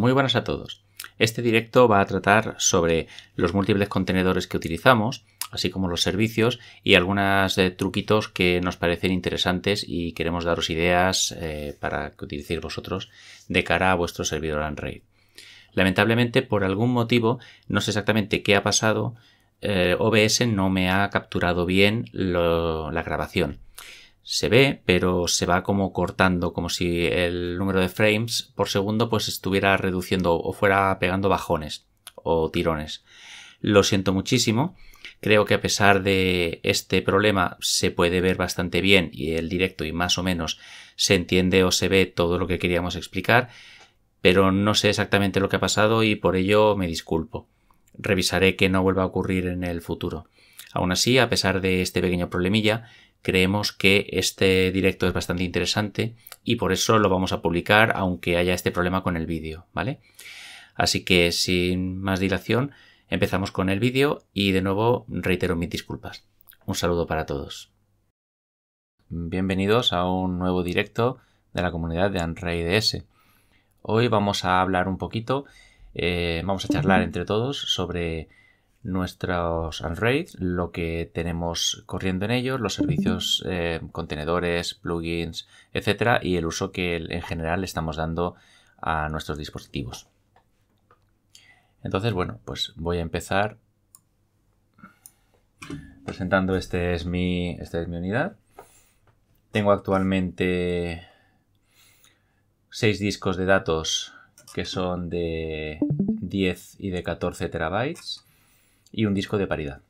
Muy buenas a todos. Este directo va a tratar sobre los múltiples contenedores que utilizamos, así como los servicios y algunos eh, truquitos que nos parecen interesantes y queremos daros ideas eh, para que utilicéis vosotros de cara a vuestro servidor Android. Lamentablemente, por algún motivo, no sé exactamente qué ha pasado, eh, OBS no me ha capturado bien la grabación se ve, pero se va como cortando, como si el número de frames por segundo pues estuviera reduciendo o fuera pegando bajones o tirones. Lo siento muchísimo. Creo que a pesar de este problema se puede ver bastante bien y el directo y más o menos se entiende o se ve todo lo que queríamos explicar, pero no sé exactamente lo que ha pasado y por ello me disculpo. Revisaré que no vuelva a ocurrir en el futuro. Aún así, a pesar de este pequeño problemilla, creemos que este directo es bastante interesante y por eso lo vamos a publicar aunque haya este problema con el vídeo, ¿vale? Así que sin más dilación, empezamos con el vídeo y de nuevo reitero mis disculpas. Un saludo para todos. Bienvenidos a un nuevo directo de la comunidad de S. Hoy vamos a hablar un poquito, eh, vamos a charlar entre todos sobre nuestros Android, lo que tenemos corriendo en ellos, los servicios, eh, contenedores, plugins, etcétera, y el uso que en general le estamos dando a nuestros dispositivos. Entonces, bueno, pues voy a empezar presentando este es mi, esta es mi unidad. Tengo actualmente seis discos de datos que son de 10 y de 14 terabytes y un disco de paridad.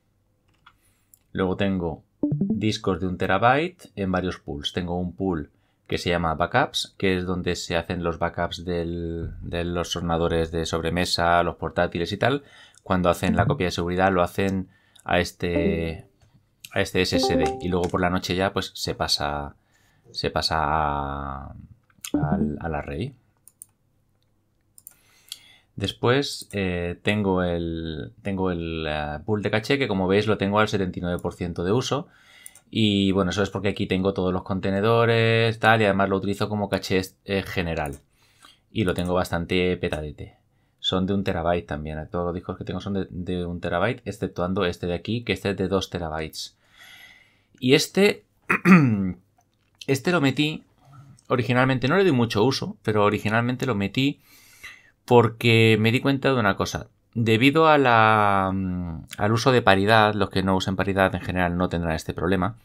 Luego tengo discos de un terabyte en varios pools. Tengo un pool que se llama backups, que es donde se hacen los backups de los ordenadores de sobremesa, los portátiles y tal. Cuando hacen la copia de seguridad lo hacen a este, a este SSD y luego por la noche ya pues se pasa, se pasa a, al array. Después eh, tengo el, tengo el eh, pool de caché que como veis lo tengo al 79% de uso. Y bueno, eso es porque aquí tengo todos los contenedores, tal, y además lo utilizo como caché eh, general. Y lo tengo bastante petadete. Son de un terabyte también. Todos los discos que tengo son de, un terabyte, exceptuando este de aquí, que este es de 2 terabytes. Y este, este lo metí originalmente, no le di mucho uso, pero originalmente lo metí porque me di cuenta de una cosa. Debido mm, al uso de paridad, los que no usen paridad en general no tendrán este problema,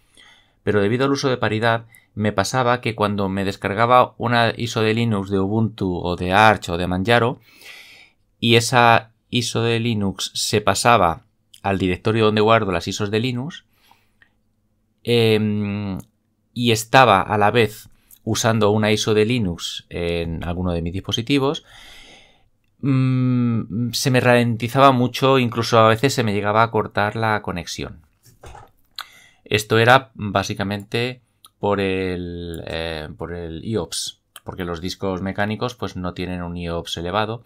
pero debido al uso de paridad me pasaba que cuando me descargaba una ISO de Linux de Ubuntu o de Arch o de Manjaro y esa ISO de Linux se pasaba al directorio donde guardo las ISOs de Linux em, y estaba a la vez usando una ISO de Linux en alguno de mis dispositivos, Mm, se me ralentizaba mucho, incluso a veces se me llegaba a cortar la conexión. Esto era básicamente por el, eh, por el IOPS, porque los discos mecánicos pues, no tienen un IOPS elevado.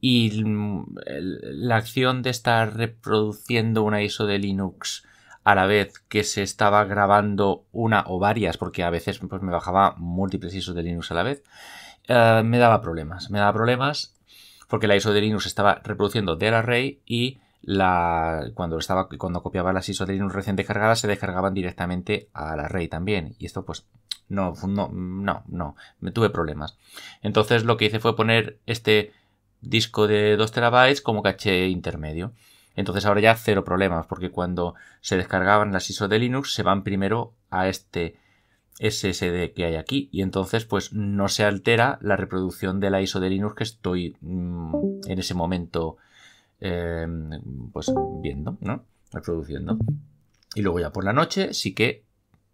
Y mm, la acción de estar reproduciendo una ISO de Linux a la vez que se estaba grabando una o varias, porque a veces pues, me bajaba múltiples ISO de Linux a la vez, eh, me daba problemas. Me daba problemas porque la ISO de Linux estaba reproduciendo del array y la, cuando, estaba, cuando copiaba las ISO de Linux recién descargadas se descargaban directamente al array también. Y esto pues no, no, no, no, me tuve problemas. Entonces lo que hice fue poner este disco de 2 terabytes como caché intermedio. Entonces ahora ya cero problemas, porque cuando se descargaban las ISO de Linux se van primero a este SSD que hay aquí y entonces pues no se altera la reproducción de la ISO de Linux que estoy mm, en ese momento eh, pues viendo, Reproduciendo. Y luego ya por la noche sí que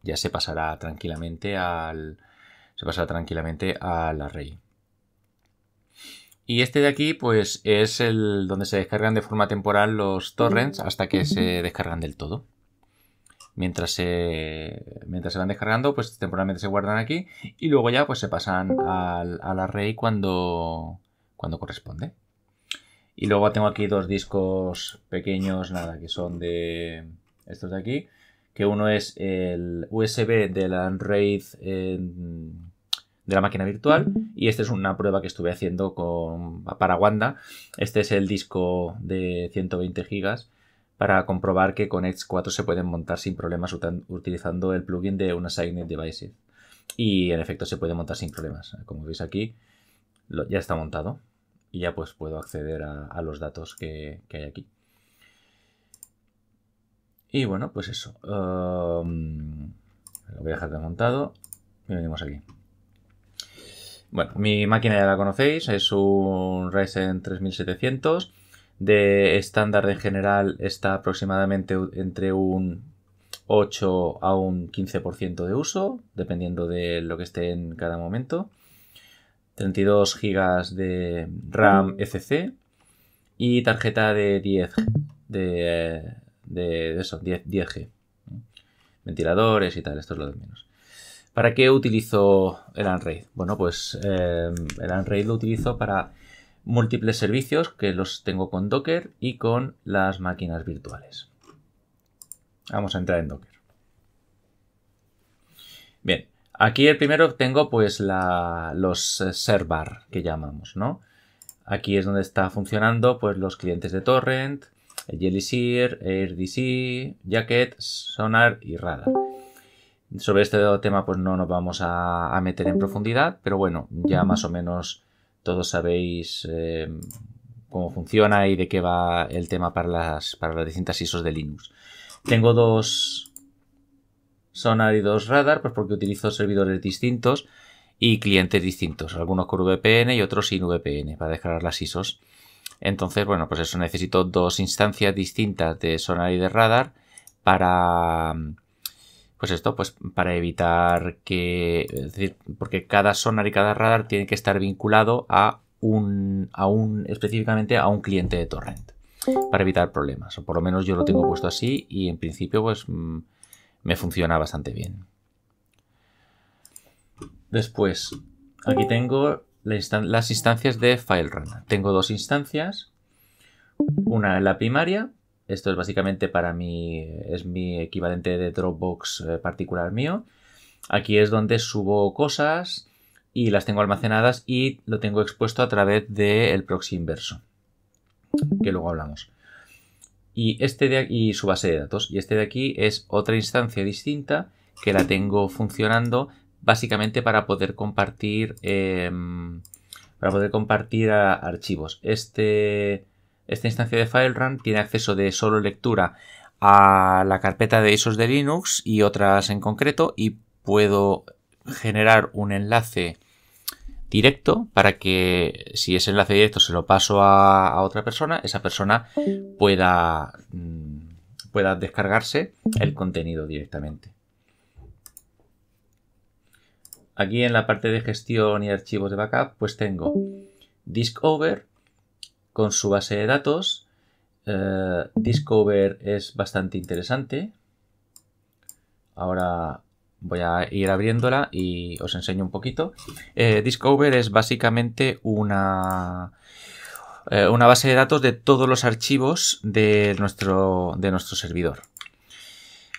ya se pasará tranquilamente al se pasará tranquilamente la rey Y este de aquí, pues es el donde se descargan de forma temporal los torrents hasta que se descargan del todo mientras se, van descargando, pues temporalmente se guardan aquí y luego ya pues se pasan al, la array cuando, corresponde. Y luego tengo aquí dos discos pequeños, nada, que son de estos de aquí, que uno es el USB de la de la máquina virtual y esta es una prueba que estuve haciendo con, para Wanda. Este es el disco de 120 gigas para comprobar que con X4 se pueden montar sin problemas utilizando el plugin de Unassigned Devices. Y en efecto se puede montar sin problemas. Como veis aquí, ya está montado y ya pues puedo acceder a, los datos que, hay aquí. Y bueno, pues eso. Um, lo voy a dejar de montado y venimos aquí. Bueno, mi máquina ya la conocéis, es un Ryzen 3700 de estándar en general está aproximadamente entre un 8 a un 15% de uso, dependiendo de lo que esté en cada momento. 32 GB de RAM mm. FC y tarjeta de 10 de, de eso, 10, 10G. Ventiladores y tal, esto es lo de menos. ¿Para qué utilizo el Unraid? Bueno, pues eh, el Unraid lo utilizo para múltiples servicios que los tengo con Docker y con las máquinas virtuales. Vamos a entrar en Docker. Bien, aquí el primero tengo pues los eh, server que llamamos, ¿no? Aquí es donde está funcionando pues los clientes de torrent, Jellyseer, AirDC, Jacket, Sonar y Radar. Sobre este tema pues no nos vamos a meter en profundidad, pero bueno, ya más o menos todos sabéis eh, cómo funciona y de qué va el tema para las, para las distintas ISOs de Linux. Tengo dos sonar y dos radar, pues porque utilizo servidores distintos y clientes distintos, algunos con VPN y otros sin VPN para descargar las ISOs. Entonces, bueno, pues eso necesito dos instancias distintas de sonar y de radar para pues esto, pues para evitar que. decir, porque cada sonar y cada radar tiene que estar vinculado a un. a un. específicamente a un cliente de torrent. Para evitar problemas. O por lo menos yo lo tengo puesto así y en principio, pues. Mm, me funciona bastante bien. Después, aquí tengo las instancias de FileRunner. Tengo dos instancias. Una en la primaria esto es básicamente para mí, es mi equivalente de Dropbox eh, particular mío. Aquí es donde subo cosas y las tengo almacenadas y lo tengo expuesto a través del proxy inverso, que luego hablamos. Y, este de aquí, su base de datos. Y este de aquí es otra instancia distinta que la tengo funcionando básicamente para poder compartir, em, para poder compartir archivos. Este, esta instancia de FileRun tiene acceso de solo lectura a la carpeta de ISOs de Linux y otras en concreto y puedo generar un enlace directo para que si ese enlace directo se lo paso a, otra persona, esa persona pueda, mm, pueda descargarse el contenido directamente. Aquí en la parte de gestión y archivos de backup pues tengo Diskover con su base de datos. Eh, Discover es bastante interesante. Ahora voy a ir abriéndola y os enseño un poquito. Eh, Discover es básicamente una, eh, una base de datos de todos los archivos de nuestro, de nuestro servidor.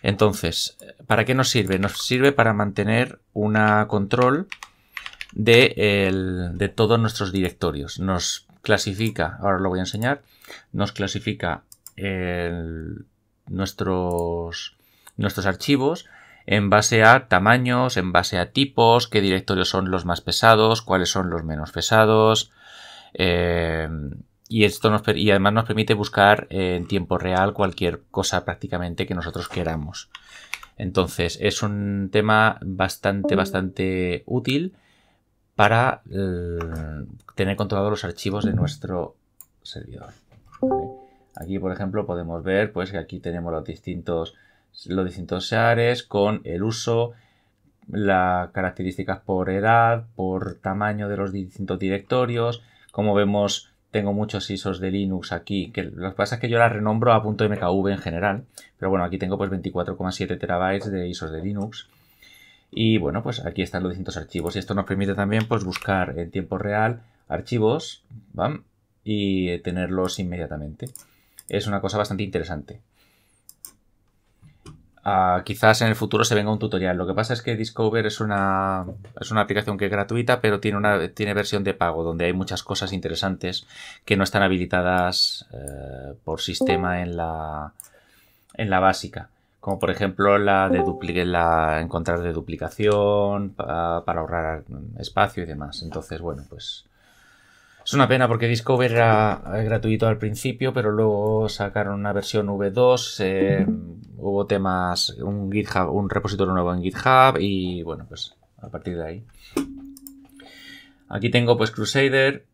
Entonces, ¿para qué nos sirve? Nos sirve para mantener un control de, de todos nuestros directorios. Nos clasifica, ahora lo voy a enseñar, nos clasifica nuestros, nuestros archivos en base a tamaños, en base a tipos, qué directorios son los más pesados, cuáles son los menos pesados. Em, y, esto nos, y además nos permite buscar en tiempo real cualquier cosa prácticamente que nosotros queramos. Entonces es un tema bastante, bastante útil para mm, tener controlados los archivos de nuestro servidor. Aquí, por ejemplo, podemos ver pues, que aquí tenemos los distintos, los distintos shares con el uso, las características por edad, por tamaño de los distintos directorios. Como vemos, tengo muchos ISOs de Linux aquí, que lo que pasa es que yo las renombro a .mkv en general, pero bueno, aquí tengo pues 24,7 terabytes de ISOs de Linux. Y bueno, pues aquí están los distintos archivos. Y esto nos permite también pues, buscar en tiempo real archivos y eh, tenerlos inmediatamente. Es una cosa bastante interesante. Ah, quizás en el futuro se venga un tutorial. Lo que pasa es que Discover es una, es una aplicación que es gratuita, pero tiene, una, tiene versión de pago, donde hay muchas cosas interesantes que no están habilitadas eh, por sistema en la básica como por ejemplo la de encontrar de duplicación para ahorrar mm, espacio y demás. Entonces, bueno, pues es una pena porque Discover era gratuito al principio, pero luego sacaron una versión V2, eh, hubo temas, un GitHub, un repositorio nuevo en GitHub y bueno, pues a partir de ahí. Aquí tengo pues Crusader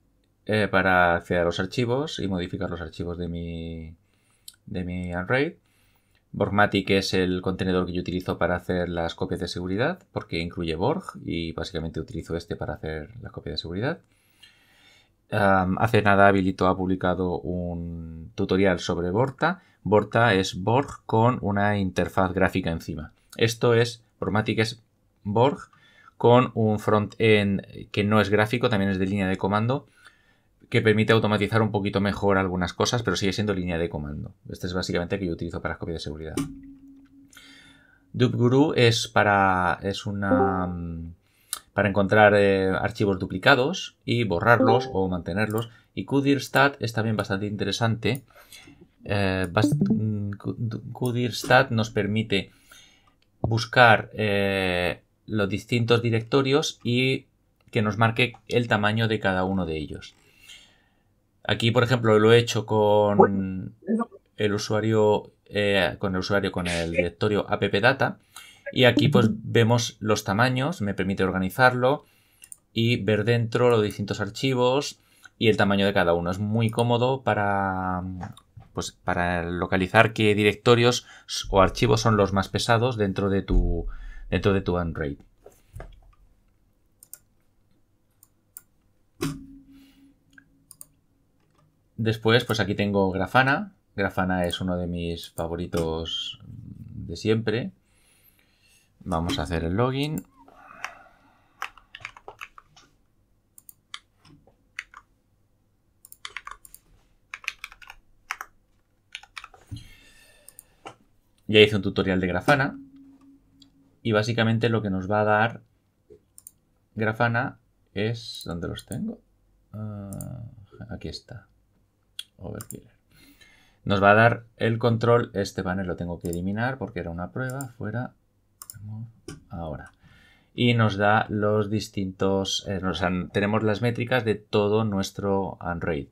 eh, para acceder a los archivos y modificar los archivos de mi de mi Borgmatic es el contenedor que yo utilizo para hacer las copias de seguridad, porque incluye Borg y básicamente utilizo este para hacer las copias de seguridad. hace nada Habilito ha publicado un tutorial sobre Borta. Borta es Borg con una interfaz gráfica encima. Esto es, Borgmatic es Borg con un front-end que no es gráfico, también es de línea de comando, que permite automatizar un poquito mejor algunas cosas, pero sigue siendo línea de comando. Este es básicamente el que yo utilizo para copia de seguridad. DubGuru es para. una. Mm, para encontrar eh, archivos duplicados y borrarlos o mantenerlos. Y QDIRSTAT es también bastante interesante. Eh, QDIRSTAT mm, nos permite buscar eh, los distintos directorios y que nos marque el tamaño de cada uno de ellos. Aquí, por ejemplo, lo he hecho con el usuario, eh, con el usuario, con el directorio appdata. Y aquí pues vemos los tamaños, me permite organizarlo y ver dentro los distintos archivos y el tamaño de cada uno. Es muy cómodo para, pues, para localizar qué directorios o archivos son los más pesados dentro de tu, dentro de tu Android. Después, pues aquí tengo Grafana. Grafana es uno de mis favoritos de siempre. Vamos a hacer el login. Ya hice un tutorial de Grafana. Y básicamente lo que nos va a dar Grafana es... ¿Dónde los tengo? Ah, aquí está overkiller. Nos va a dar el control, este panel lo tengo que eliminar porque era una prueba, fuera, ahora. Y nos da los distintos, eh, tenemos las métricas de todo nuestro Android.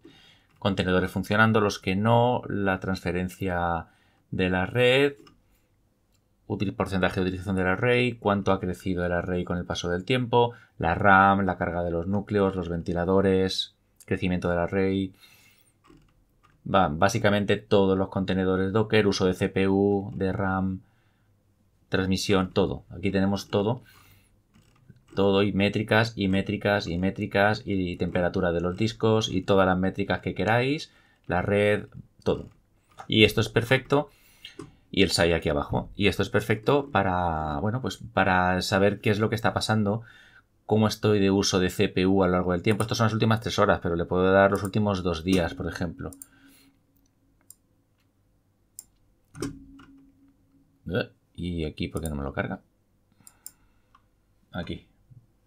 Contenedores funcionando, los que no, la transferencia de la red, porcentaje de utilización del array, cuánto ha crecido el array con el paso del tiempo, la RAM, la carga de los núcleos, los ventiladores, crecimiento del array, básicamente todos los contenedores Docker, uso de CPU, de RAM, transmisión, todo. Aquí tenemos todo. Todo y métricas y métricas y métricas y temperatura de los discos y todas las métricas que queráis, la red, todo. Y esto es perfecto. Y el SAI aquí abajo. Y esto es perfecto para, bueno, pues para saber qué es lo que está pasando, cómo estoy de uso de CPU a lo largo del tiempo. Estas son las últimas tres horas, pero le puedo dar los últimos dos días, por ejemplo. Eh, y aquí, ¿por qué no me lo carga? Aquí.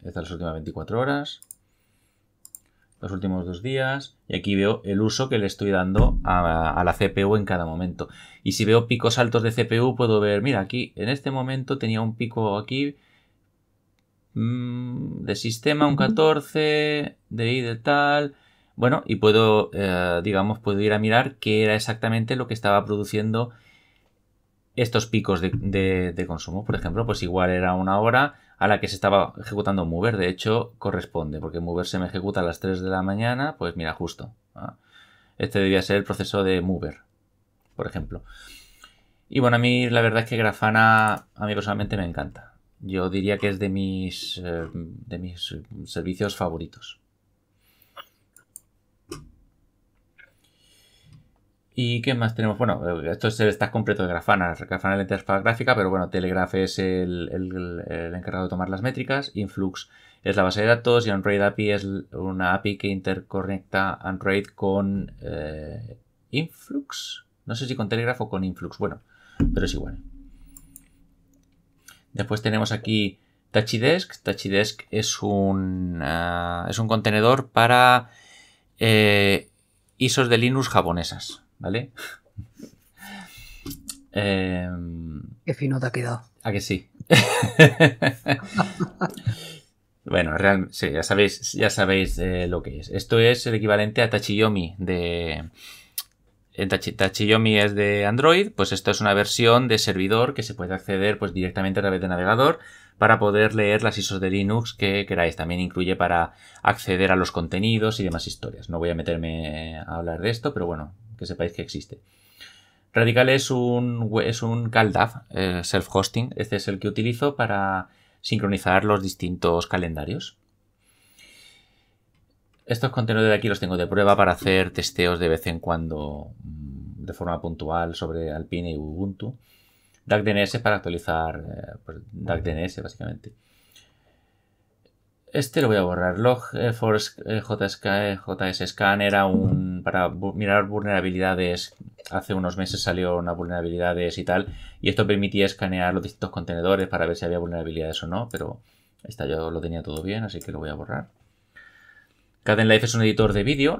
Estas las últimas 24 horas. Los últimos dos días. Y aquí veo el uso que le estoy dando a, la CPU en cada momento. Y si veo picos altos de CPU, puedo ver, mira, aquí en este momento tenía un pico aquí mm, de sistema, un 14, de ahí de tal. Bueno, y puedo, eh, digamos, puedo ir a mirar qué era exactamente lo que estaba produciendo estos picos de, consumo, por ejemplo, pues igual era una hora a la que se estaba ejecutando Mover. De hecho, corresponde, porque Mover se me ejecuta a las 3 de la mañana, pues mira, justo. Este debía ser el proceso de Mover, por ejemplo. Y bueno, a mí la verdad es que Grafana a mí personalmente me encanta. Yo diría que es de mis, eh, de mis servicios favoritos. ¿Y qué más tenemos? Bueno, eh, esto está completo de Grafana. Grafana es la interfaz gráfica, pero bueno, Telegraph es el, encargado de tomar las métricas, Influx es la base de datos y Android API es una API que interconecta Android con eh, Influx. No sé si con Telegraph o con Influx, bueno, pero es igual. Después tenemos aquí TouchDesk. TouchDesk es un, ah, es un contenedor para eh, ISOs de Linux japonesas. ¿vale? Em, Qué fino te ha quedado. ¿A que sí? bueno, ya sabéis, ya sabéis eh, lo que es. Esto es el equivalente a Tachiyomi de... Tachiyomi es de Android, pues esto es una versión de servidor que se puede acceder pues directamente a través de navegador para poder leer las ISOs de Linux que queráis. También incluye para acceder a los contenidos y demás historias. No voy a meterme a hablar de esto, pero bueno, que sepáis que existe. Radical es un, es un CalDAV, eh, self-hosting. Este es el que utilizo para sincronizar los distintos calendarios. Estos contenidos de aquí los tengo de prueba para hacer testeos de vez en cuando mm, de forma puntual sobre Alpine y Ubuntu. DuckDNS para actualizar eh, pues, DuckDNS básicamente. Este lo voy a borrar. Log eh, eh, eh, era un. para mirar vulnerabilidades. Hace unos meses salió una vulnerabilidades y tal. Y esto permitía escanear los distintos contenedores para ver si había vulnerabilidades o no. Pero esta yo lo tenía todo bien, así que lo voy a borrar. Cadenlife es un editor de vídeo.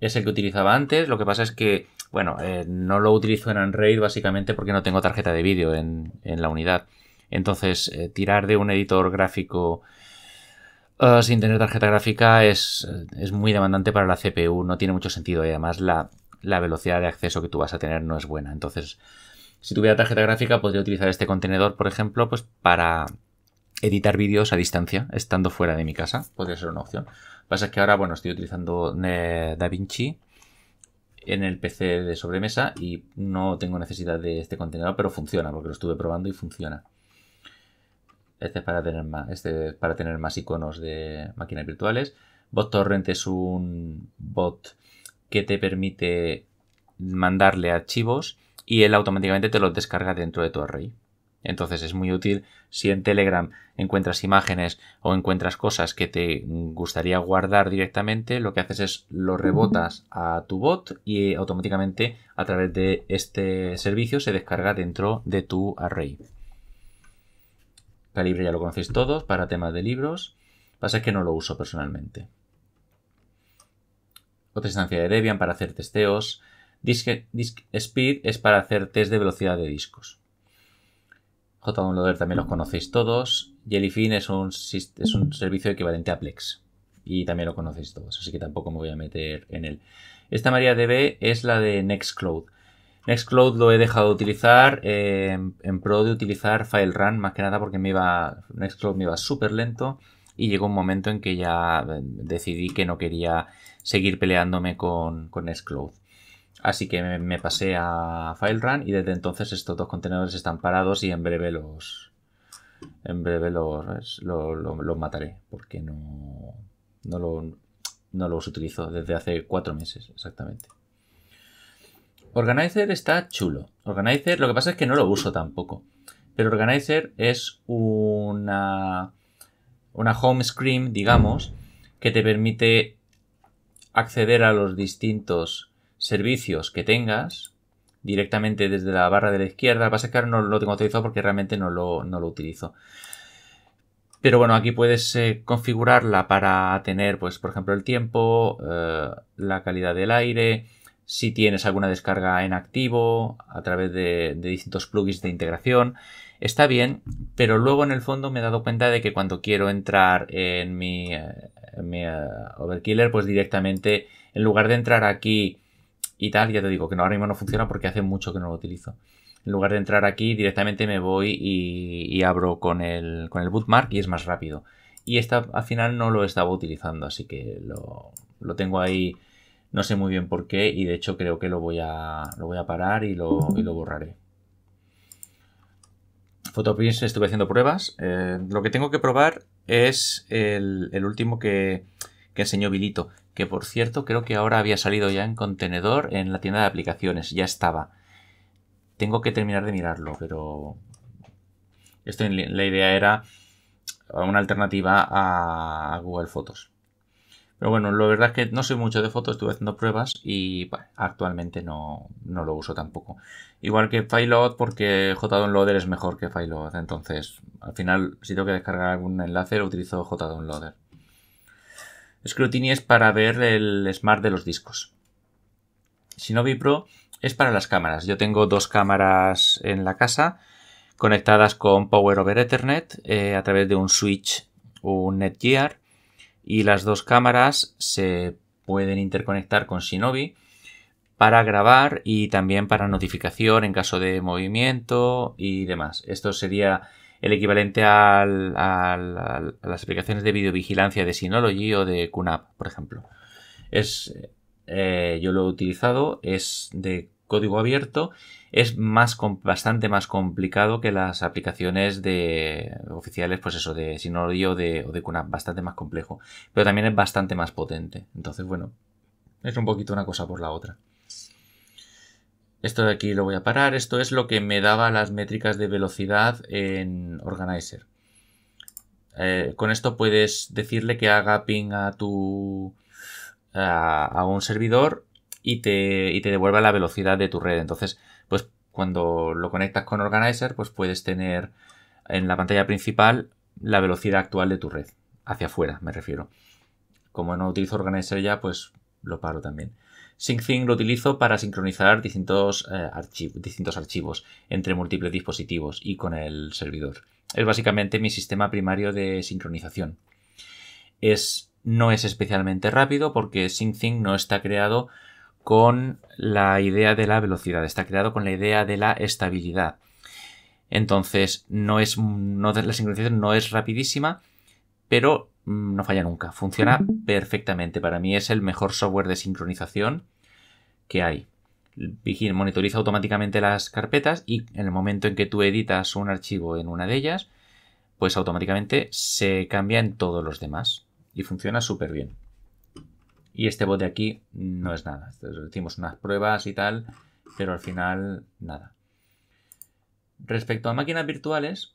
Es el que utilizaba antes. Lo que pasa es que, bueno, no lo utilizo en Unraid básicamente porque no tengo tarjeta de vídeo en, en la unidad. Entonces, tirar de un editor gráfico eh, sin tener tarjeta gráfica es, muy demandante para la CPU, no tiene mucho sentido y además la, velocidad de acceso que tú vas a tener no es buena. Entonces, si tuviera tarjeta gráfica, podría utilizar este contenedor, por ejemplo, pues para editar vídeos a distancia, estando fuera de mi casa, podría ser una opción. pasa es que ahora, bueno, estoy utilizando eh, DaVinci en el PC de sobremesa y no tengo necesidad de este contenedor, pero funciona, porque lo estuve probando y funciona. Este es para tener más, este para tener más iconos de máquinas virtuales. BotTorrent es un bot que te permite mandarle archivos y él automáticamente te los descarga dentro de tu array. Entonces es muy útil si en Telegram encuentras imágenes o encuentras cosas que te gustaría guardar directamente, lo que haces es lo rebotas a tu bot y automáticamente a través de este servicio se descarga dentro de tu array. Calibre ya lo conocéis todos para temas de libros. Pasa que no lo uso personalmente. Otra instancia de Debian para hacer testeos. Disk, Speed es para hacer test de velocidad de discos. JDownloader también los conocéis todos. Jellyfin es un, es un servicio equivalente a Plex. Y también lo conocéis todos, así que tampoco me voy a meter en él. Esta MariaDB es la de Nextcloud. Nextcloud lo he dejado de utilizar eh, en, pro de utilizar FileRun más que nada porque me iba, Nextcloud me iba súper lento y llegó un momento en que ya eh, decidí que no quería seguir peleándome con, Nextcloud. Así que me, pasé a FileRun y desde entonces estos dos contenedores están parados y en breve los, en breve los, los, mataré porque no, no, no los utilizo desde hace cuatro meses exactamente. Organizer está chulo. Organizer, lo que pasa es que no lo uso tampoco. Pero Organizer es una, una home screen, digamos, que te permite acceder a los distintos servicios que tengas directamente desde la barra de la izquierda. Lo que pasa es que ahora no lo tengo utilizado porque realmente no lo, no lo utilizo. Pero bueno, aquí puedes eh, configurarla para tener, pues, por ejemplo, el tiempo, eh, la calidad del aire, si tienes alguna descarga en activo a través de, distintos plugins de integración. Está bien, pero luego en el fondo me he dado cuenta de que cuando quiero entrar en mi, eh, eh, Overkiller, pues directamente, en lugar de entrar aquí y tal, ya te digo que ahora mismo no funciona porque hace mucho que no lo utilizo. En lugar de entrar aquí, directamente me voy y, abro con el, con el y es más rápido. Y esta al final no lo estaba utilizando, así que lo, lo tengo ahí no sé muy bien por qué y de hecho creo que lo voy a, lo voy a parar y lo, borraré. Photoprints estuve haciendo pruebas. Eh, lo que tengo que probar es el, último que, enseñó Vilito, que por cierto creo que ahora había salido ya en contenedor en la tienda de aplicaciones, ya estaba. Tengo que terminar de mirarlo, pero la idea era una alternativa a Google Fotos. Pero bueno, lo verdad es que no soy mucho de fotos, estuve haciendo pruebas y actualmente no, no, lo uso tampoco. Igual que Fileout porque JDownloader es mejor que Fileout, entonces al final si tengo que descargar algún enlace lo utilizo JDownloader. Scrutiny es para ver el smart de los discos. no Pro es para las cámaras. Yo tengo dos cámaras en la casa conectadas con Power over Ethernet eh, a través de un switch, un Netgear y las dos cámaras se pueden interconectar con Shinobi para grabar y también para notificación en caso de movimiento y demás. Esto sería el equivalente a las aplicaciones de videovigilancia de Synology o de QNAP, por ejemplo. Es, eh, yo lo he utilizado, es de código abierto es más bastante más complicado que las aplicaciones de oficiales, pues eso, de Sinodio o de, o de bastante más complejo, pero también es bastante más potente. Entonces, bueno, es un poquito una cosa por la otra. Esto de aquí lo voy a parar. Esto es lo que me daba las métricas de velocidad en Organizer. Eh, con esto puedes decirle que haga ping a tu a un servidor y te, y devuelve la velocidad de tu red. Entonces, pues cuando lo conectas con Organizer, pues puedes tener en la pantalla principal la velocidad actual de tu red. Hacia afuera, me refiero. Como no utilizo Organizer ya, pues lo paro también. SyncThing lo utilizo para sincronizar distintos, eh, archivos, distintos archivos entre múltiples dispositivos y con el servidor. Es básicamente mi sistema primario de sincronización. Es, no es especialmente rápido porque SyncThing no está creado con la idea de la velocidad, está creado con la idea de la estabilidad. Entonces, no es, no, la sincronización no es rapidísima, pero mm, no falla nunca, funciona perfectamente. Para mí es el mejor software de sincronización que hay. Vigil monitoriza automáticamente las carpetas y en el momento en que tú editas un archivo en una de ellas, pues automáticamente se cambia en todos los demás y funciona súper bien. Y este bot de aquí no es nada. hicimos unas pruebas y tal, pero al final nada. Respecto a máquinas virtuales,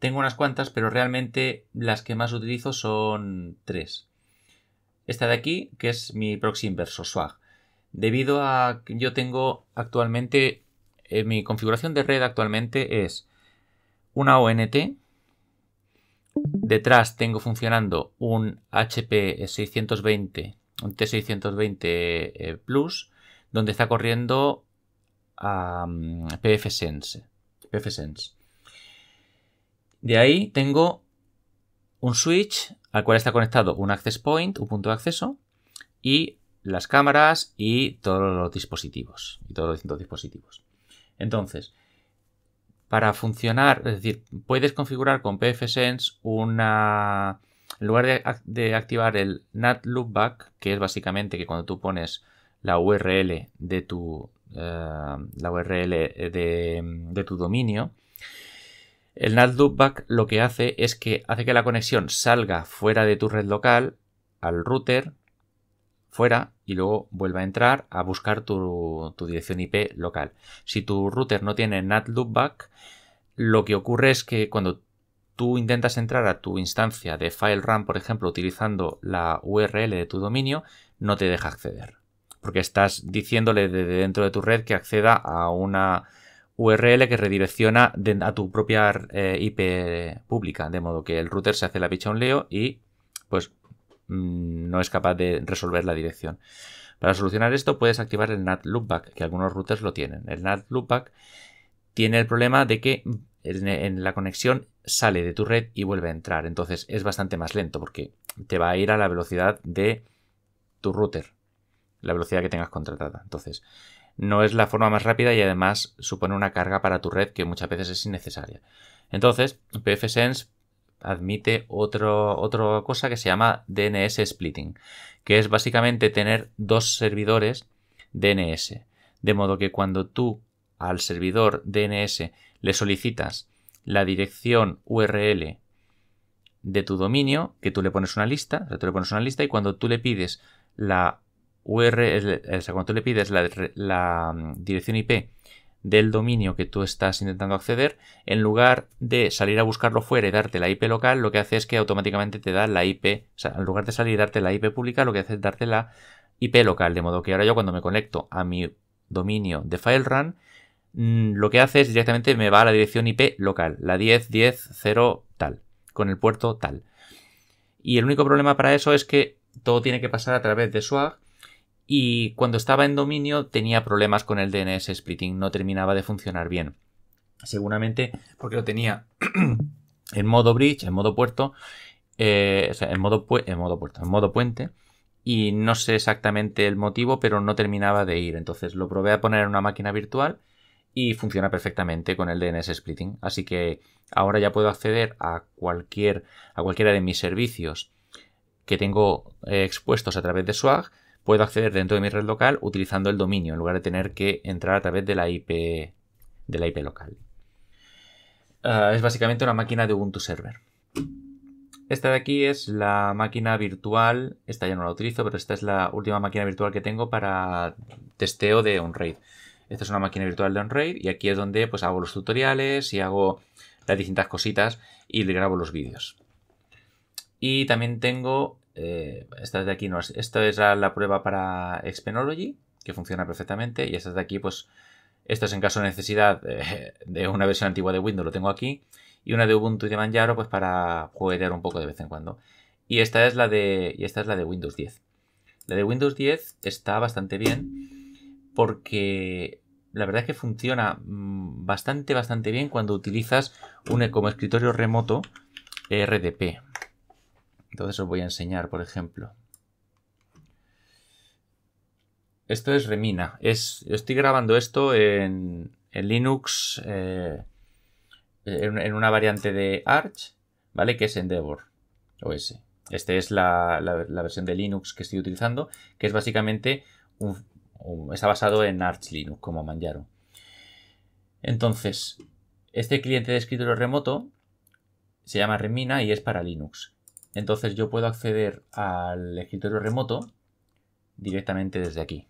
tengo unas cuantas, pero realmente las que más utilizo son tres. Esta de aquí, que es mi proxy inverso, SWAG. Debido a que yo tengo actualmente, eh, mi configuración de red actualmente es una ONT, Detrás tengo funcionando un HP 620, un T620 eh, Plus, donde está corriendo a PFSense. PFSense. De ahí tengo un switch al cual está conectado un access point, un punto de acceso, y las cámaras y todos los dispositivos. Y todos los dispositivos. Entonces, para funcionar, es decir, puedes configurar con pfSense una... En lugar de, activar el NAT loopback, que es básicamente que cuando tú pones la URL de tu, eh, la URL de, de tu dominio, el NAT loopback lo que hace es que hace que la conexión salga fuera de tu red local al router fuera y luego vuelva a entrar a buscar tu, dirección IP local. Si tu router no tiene NAT loopback, lo que ocurre es que cuando tú intentas entrar a tu instancia de file run, por ejemplo, utilizando la URL de tu dominio, no te deja acceder. Porque estás diciéndole desde dentro de tu red que acceda a una URL que redirecciona a tu propia eh, IP pública, de modo que el router se hace la picha un leo y pues Mm, no es capaz de resolver la dirección. Para solucionar esto puedes activar el NAT loopback, que algunos routers lo tienen. El NAT loopback tiene el problema de que e, en, la conexión sale de tu red y vuelve a entrar. Entonces es bastante más lento porque te va a ir a la velocidad de tu router, la velocidad que tengas contratada. Entonces no es la forma más rápida y además supone una carga para tu red que muchas veces es innecesaria. Entonces PFSense admite otro, otra cosa que se llama DNS splitting, que es básicamente tener dos servidores DNS. De modo que cuando tú al servidor DNS le solicitas la dirección URL de tu dominio, que tú le pones una lista, le pones una lista y cuando tú le pides la URL, le pides la mm, dirección IP del dominio que tú estás intentando acceder, en lugar de salir a buscarlo fuera y darte la IP local, lo que hace es que automáticamente te da la IP, o sea, en lugar de salir y darte la IP pública, lo que hace es darte la IP local, de modo que ahora yo cuando me conecto a mi dominio de FileRun, mm, lo que hace es directamente me va a la dirección IP local, la 10.10.0 tal, con el puerto tal. Y el único problema para eso es que todo tiene que pasar a través de SWAG, y cuando estaba en dominio tenía problemas con el DNS splitting, no terminaba de funcionar bien. Seguramente porque lo tenía en modo bridge, en modo puerto, eh, en modo, en modo puerto, en modo puente. Y no sé exactamente el motivo, pero no terminaba de ir. Entonces lo probé a poner en una máquina virtual y funciona perfectamente con el DNS splitting. Así que ahora ya puedo acceder a, cualquier, a cualquiera de mis servicios que tengo eh, expuestos a través de Swag puedo acceder dentro de mi red local utilizando el dominio en lugar de tener que entrar a través de la IP, de la IP local. Ah, es básicamente una máquina de Ubuntu Server. Esta de aquí es la máquina virtual, esta ya no la utilizo, pero esta es la última máquina virtual que tengo para testeo de OnRaid. Esta es una máquina virtual de OnRaid y aquí es donde pues hago los tutoriales y hago las distintas cositas y le grabo los vídeos. Y también tengo eh, de aquí no esta es la, prueba para Xpenology que funciona perfectamente, y estas de aquí, pues, es en caso de necesidad eh, de, una versión antigua de Windows, lo tengo aquí, y una de Ubuntu y de Manjaro, pues, para jugar un poco de vez en cuando. Y esta es la de, esta es la de Windows 10. La de Windows 10 está bastante bien, porque la verdad es que funciona mm, bastante, bastante bien cuando utilizas un, como escritorio remoto RDP. Entonces os voy a enseñar, por ejemplo. Esto es Remina. Es, estoy grabando esto en, Linux eh, en, una variante de Arch, ¿vale? Que es Endeavor OS. Esta es la, versión de Linux que estoy utilizando, que es básicamente un, está basado en Arch Linux, como Manjaro. Entonces, este cliente de escritorio remoto se llama Remina y es para Linux. Entonces yo puedo acceder al escritorio remoto directamente desde aquí.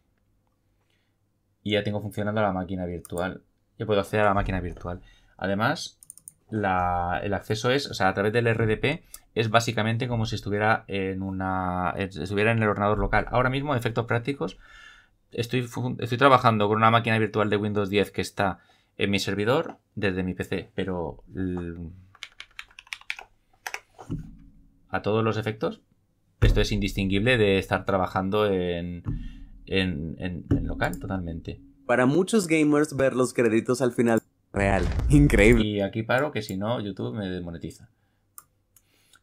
Y ya tengo funcionando la máquina virtual. Yo puedo acceder a la máquina virtual. Además, el acceso es, o sea, a través del RDP, es básicamente como si estuviera en una. estuviera en el ordenador local. Ahora mismo, efectos prácticos, estoy, estoy trabajando con una máquina virtual de Windows 10 que está en mi servidor desde mi PC, pero a todos los efectos, esto es indistinguible de estar trabajando en, en, local totalmente. Para muchos gamers, ver los créditos al final real. Increíble. Y aquí paro que si no, YouTube me desmonetiza.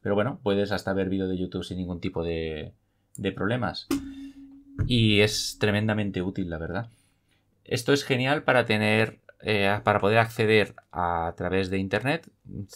Pero bueno, puedes hasta ver vídeo de YouTube sin ningún tipo de, de problemas. Y es tremendamente útil, la verdad. Esto es genial para tener. Eh, para poder acceder a, través de internet.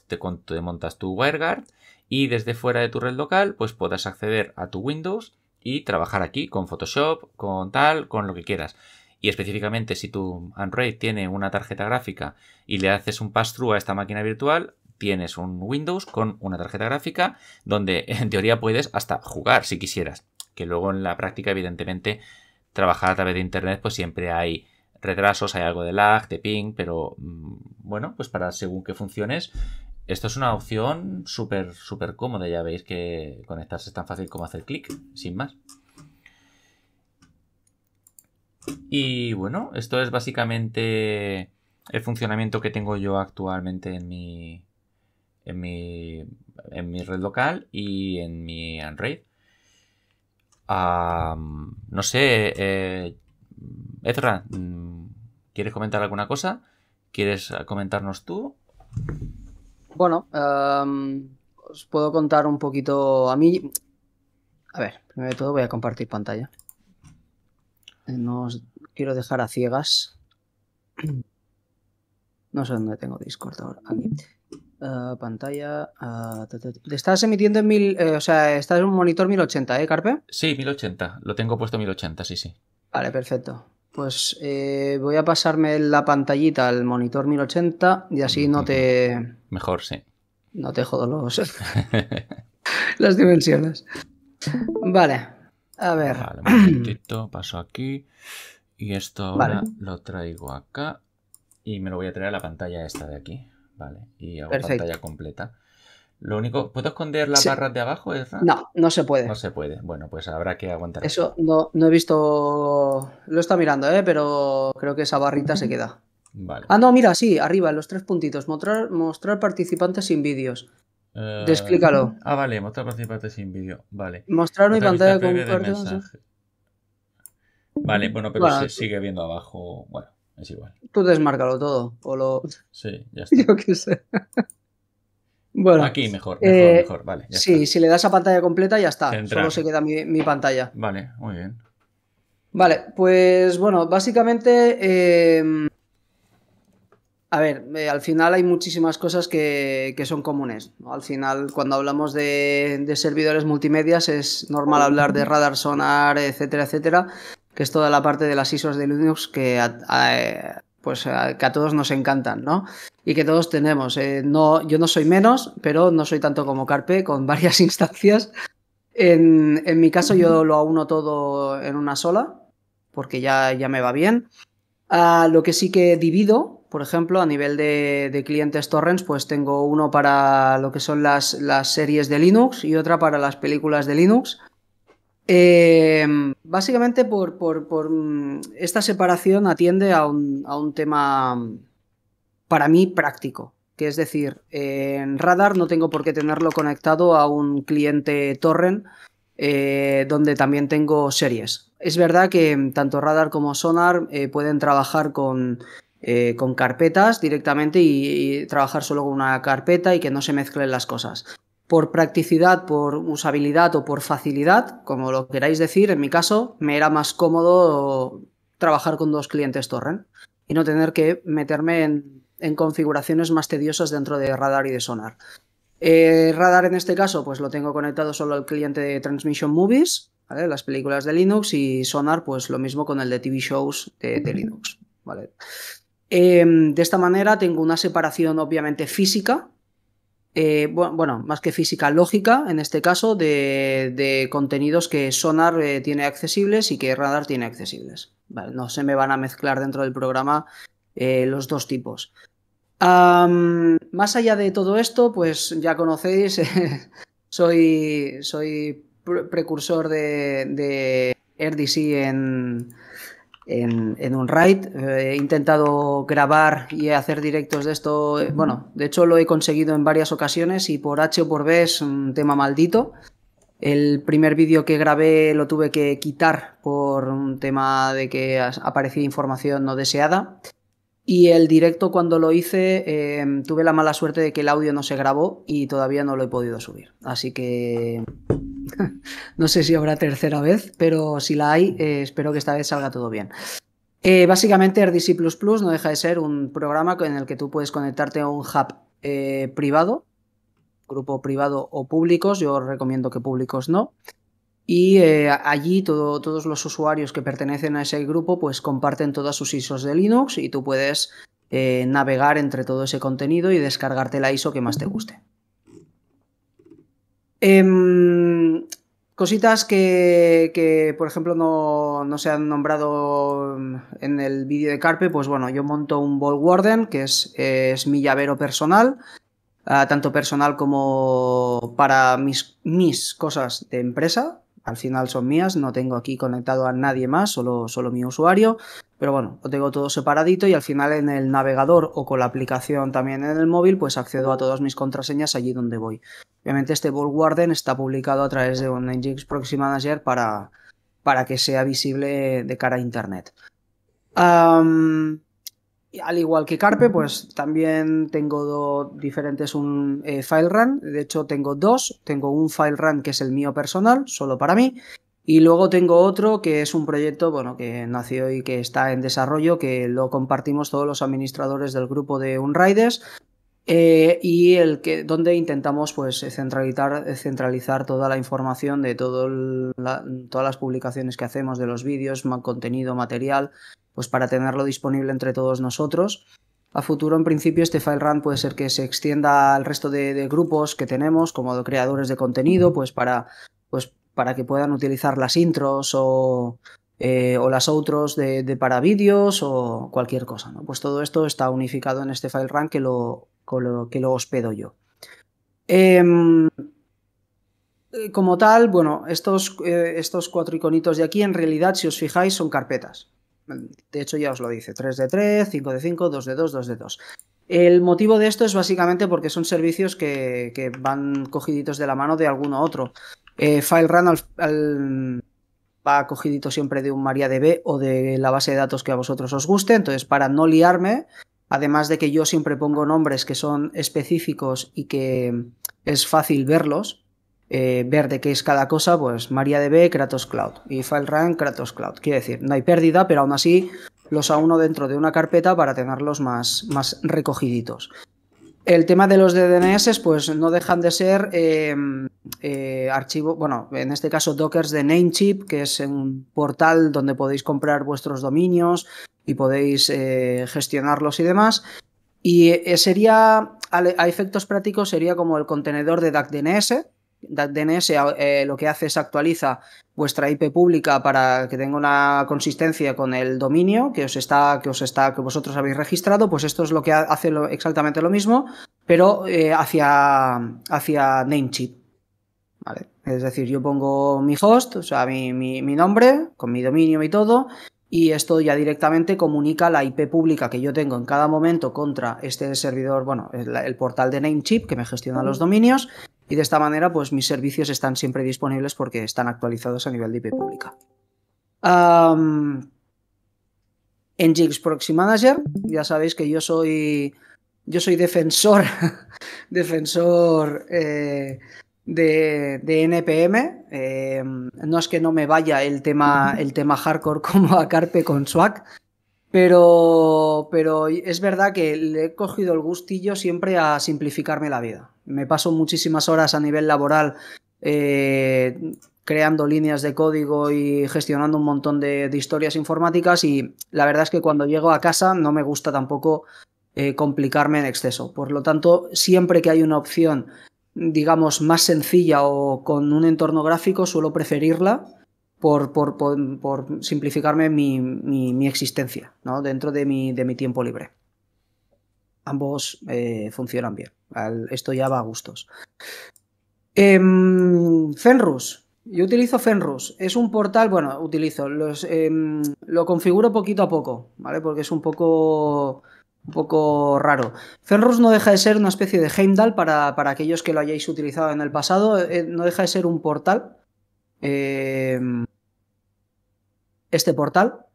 Te, te montas tu WireGuard y desde fuera de tu red local pues puedas acceder a tu Windows y trabajar aquí con Photoshop, con tal, con lo que quieras. Y específicamente si tu Android tiene una tarjeta gráfica y le haces un pass-through a esta máquina virtual, tienes un Windows con una tarjeta gráfica donde en teoría puedes hasta jugar si quisieras. Que luego en la práctica evidentemente trabajar a través de Internet pues siempre hay retrasos, hay algo de lag, de ping, pero mm, bueno, pues para según que funciones esto es una opción súper, súper cómoda. Ya veis que conectarse es tan fácil como hacer clic, sin más. Y bueno, esto es básicamente el funcionamiento que tengo yo actualmente en mi, en mi, en mi red local y en mi Android. no sé, eh, Ezra, mm, ¿quieres comentar alguna cosa? ¿Quieres comentarnos tú? Bueno, em, os puedo contar un poquito a mí. A ver, primero de todo voy a compartir pantalla. Eh, no os quiero dejar a ciegas. No sé dónde tengo Discord ahora. Aquí. Eh, pantalla. Ah, estás emitiendo en mil. Eh, o sea, estás en un monitor 1080, ¿eh, Carpe? Sí, 1080. Lo tengo puesto 1080, sí, sí. Vale, perfecto. Pues eh, voy a pasarme la pantallita al monitor 1080 y así no te. Mejor, sí. No te jodo los. las dimensiones. Vale. A ver. Vale, un momentito, paso aquí. Y esto ahora lo traigo acá. Y me lo voy a traer a la pantalla esta de aquí. Vale. Y hago pantalla completa. Lo único, ¿puedo esconder las barras de abajo? No, no se puede. No se puede. Bueno, pues habrá que aguantar. Eso no, no he visto. Lo está mirando, ¿eh? pero creo que esa barrita se queda. Vale. Ah, no, mira, sí, arriba, los tres puntitos. Mostrar, mostrar participantes sin vídeos. Desclícalo eh, Ah, vale, mostrar participantes sin vídeo. Vale. Mostrar mi pantalla con un Vale, bueno, pero se sigue viendo abajo. Bueno, es igual. Tú desmárcalo todo. O lo... Sí, ya está. Yo qué sé. Bueno, aquí mejor, eh, mejor, mejor, vale. sí, si le das a pantalla completa ya está. Solo se queda mi, pantalla. Vale, muy bien. Vale, pues bueno, básicamente. Em, a ver, eh, al final hay muchísimas cosas que, son comunes. Al final, cuando hablamos de, servidores multimedias, es normal hablar de radar, sonar, etcétera, etcétera, que es toda la parte de las ISOs de Linux que eh, pues eh, que a todos nos encantan, ¿no? Y que todos tenemos. Eh, no, yo no soy menos, pero no soy tanto como Carpe, con varias instancias. En, mi caso yo lo uno todo en una sola, porque ya, ya me va bien. A ah, lo que sí que divido, por ejemplo, a nivel de, clientes torrents, pues tengo uno para lo que son las series de Linux y otra para las películas de Linux. Eh, básicamente por, mm, esta separación atiende a un, tema mm, para mí práctico, que es decir, en radar no tengo por qué tenerlo conectado a un cliente torrent eh, donde también tengo series. Es verdad que tanto radar como sonar eh, pueden trabajar con, carpetas directamente y, trabajar solo con una carpeta y que no se mezclen las cosas por practicidad, por usabilidad o por facilidad, como lo queráis decir, en mi caso me era más cómodo trabajar con dos clientes torrent y no tener que meterme en, configuraciones más tediosas dentro de radar y de sonar. Eh, radar en este caso pues lo tengo conectado solo al cliente de Transmission Movies, las películas de Linux y sonar pues lo mismo con el de TV Shows de, Linux. ¿vale? Em, de esta manera tengo una separación obviamente física eh, bueno, más que física, lógica, en este caso, de, contenidos que Sonar eh, tiene accesibles y que Radar tiene accesibles. no se me van a mezclar dentro del programa eh, los dos tipos. más allá de todo esto, pues ya conocéis, soy, soy precursor de, de RDC en, en, un raid. Eh, he intentado grabar y hacer directos de esto. Bueno, de hecho lo he conseguido en varias ocasiones y por H o por B es un tema maldito. El primer vídeo que grabé lo tuve que quitar por un tema de que aparecía información no deseada. Y el directo cuando lo hice em, tuve la mala suerte de que el audio no se grabó y todavía no lo he podido subir. Así que no sé si habrá tercera vez, pero si la hay, eh, espero que esta vez salga todo bien. Eh, básicamente, RDC no deja de ser un programa en el que tú puedes conectarte a un hub eh, privado, grupo privado o públicos. Yo recomiendo que públicos no. Y allí todos los usuarios que pertenecen a ese grupo pues comparten todas sus ISOs de Linux y tú puedes navegar entre todo ese contenido y descargarte la ISO que más te guste. Em, cositas que, por ejemplo, no, se han nombrado em, en el vídeo de Carpe, pues bueno, yo monto un Ball Warden, que es, mi llavero personal, ah, tanto personal como para mis, mis cosas de empresa, al final son mías, no tengo aquí conectado a nadie más, solo, solo mi usuario. Pero bueno, lo tengo todo separadito y al final en el navegador o con la aplicación también en el móvil, pues accedo a todas mis contraseñas allí donde voy. Obviamente este Vault está publicado a través de un Nginx Proxy Manager para, para que sea visible de cara a Internet. al igual que Carpe, pues también tengo diferentes un eh, file run. De hecho, tengo dos. Tengo un file run que es el mío personal, solo para mí, y luego tengo otro que es un proyecto bueno, que nació y que está en desarrollo, que lo compartimos todos los administradores del grupo de Unriders. Eh, y el que, donde intentamos pues, centralizar, centralizar toda la información de todo todas las publicaciones que hacemos, de los vídeos, contenido, material, pues para tenerlo disponible entre todos nosotros. A futuro, en principio, este file run puede ser que se extienda al resto de, grupos que tenemos, como creadores de contenido, pues para para que puedan utilizar las intros o, eh, las outros de, para vídeos o cualquier cosa. ¿no? Pues todo esto está unificado en este file run que lo, lo, que hospedo yo. Em, como tal, bueno, estos, eh, estos cuatro iconitos de aquí en realidad, si os fijáis, son carpetas. De hecho, ya os lo dice, 3 de 3, 5 de 5, 2 de 2, 2 de 2. El motivo de esto es básicamente porque son servicios que, van cogiditos de la mano de alguno otro. Eh, FileRun al, va cogidito siempre de un MariaDB o de la base de datos que a vosotros os guste. Entonces, para no liarme, además de que yo siempre pongo nombres que son específicos y que es fácil verlos, eh, ver de qué es cada cosa, pues MariaDB, Kratos Cloud y FileRun, Kratos Cloud. Quiere decir, no hay pérdida, pero aún así los a uno dentro de una carpeta para tenerlos más, más recogiditos. El tema de los DNS, pues no dejan de ser em, eh, archivos, bueno, en este caso dockers de Namecheap, que es un portal donde podéis comprar vuestros dominios y podéis eh, gestionarlos y demás. Y eh, sería, a, efectos prácticos, sería como el contenedor de DAC DNS, DNS eh, lo que hace es actualiza vuestra IP pública para que tenga una consistencia con el dominio que os está, que os está, que vosotros habéis registrado, pues esto es lo que hace exactamente lo mismo, pero eh, hacia, hacia Namecheap. ¿Vale? Es decir, yo pongo mi host, o sea, mi, mi, nombre, con mi dominio y todo, y esto ya directamente comunica la IP pública que yo tengo en cada momento contra este servidor, bueno, el, el portal de Namecheap que me gestiona los dominios y de esta manera, pues mis servicios están siempre disponibles porque están actualizados a nivel de IP pública. en Jigs Proxy Manager, ya sabéis que yo soy. Yo soy defensor. defensor. Eh, de, NPM. Eh, no es que no me vaya el tema, el tema hardcore como a Carpe con Swag, pero, es verdad que le he cogido el gustillo siempre a simplificarme la vida. Me paso muchísimas horas a nivel laboral eh, creando líneas de código y gestionando un montón de, historias informáticas y la verdad es que cuando llego a casa no me gusta tampoco eh, complicarme en exceso. Por lo tanto, siempre que hay una opción, digamos, más sencilla o con un entorno gráfico, suelo preferirla por, simplificarme mi, existencia ¿no? dentro de mi, tiempo libre. Ambos eh, funcionan bien. esto ya va a gustos. Em, Fenrus. Yo utilizo Fenrus. Es un portal, bueno, utilizo. Em, lo configuro poquito a poco, ¿vale? Porque es un poco un poco raro. Fenrus no deja de ser una especie de Heimdall para, aquellos que lo hayáis utilizado en el pasado. Eh, no deja de ser un portal em, este portal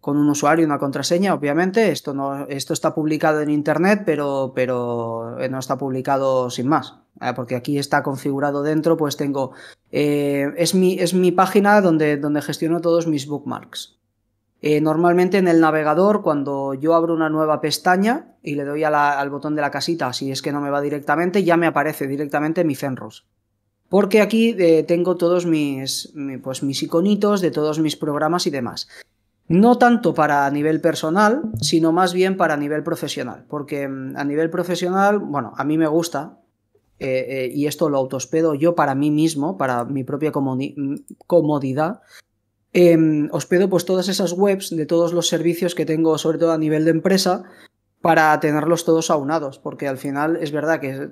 con un usuario y una contraseña, obviamente. Esto, no, esto está publicado en Internet, pero, pero eh, no está publicado sin más, ah, porque aquí está configurado dentro, pues tengo... Eh, es, mi, es mi página donde, donde gestiono todos mis bookmarks. Eh, normalmente en el navegador, cuando yo abro una nueva pestaña y le doy al botón de la casita, si es que no me va directamente, ya me aparece directamente mi Fenros porque aquí eh, tengo todos mis, pues, mis iconitos de todos mis programas y demás. No tanto para nivel personal, sino más bien para nivel profesional, porque mm, a nivel profesional, bueno, a mí me gusta, eh, eh, y esto lo autospedo yo para mí mismo, para mi propia mm, comodidad, em, hospedo pues todas esas webs de todos los servicios que tengo, sobre todo a nivel de empresa, para tenerlos todos aunados, porque al final es verdad que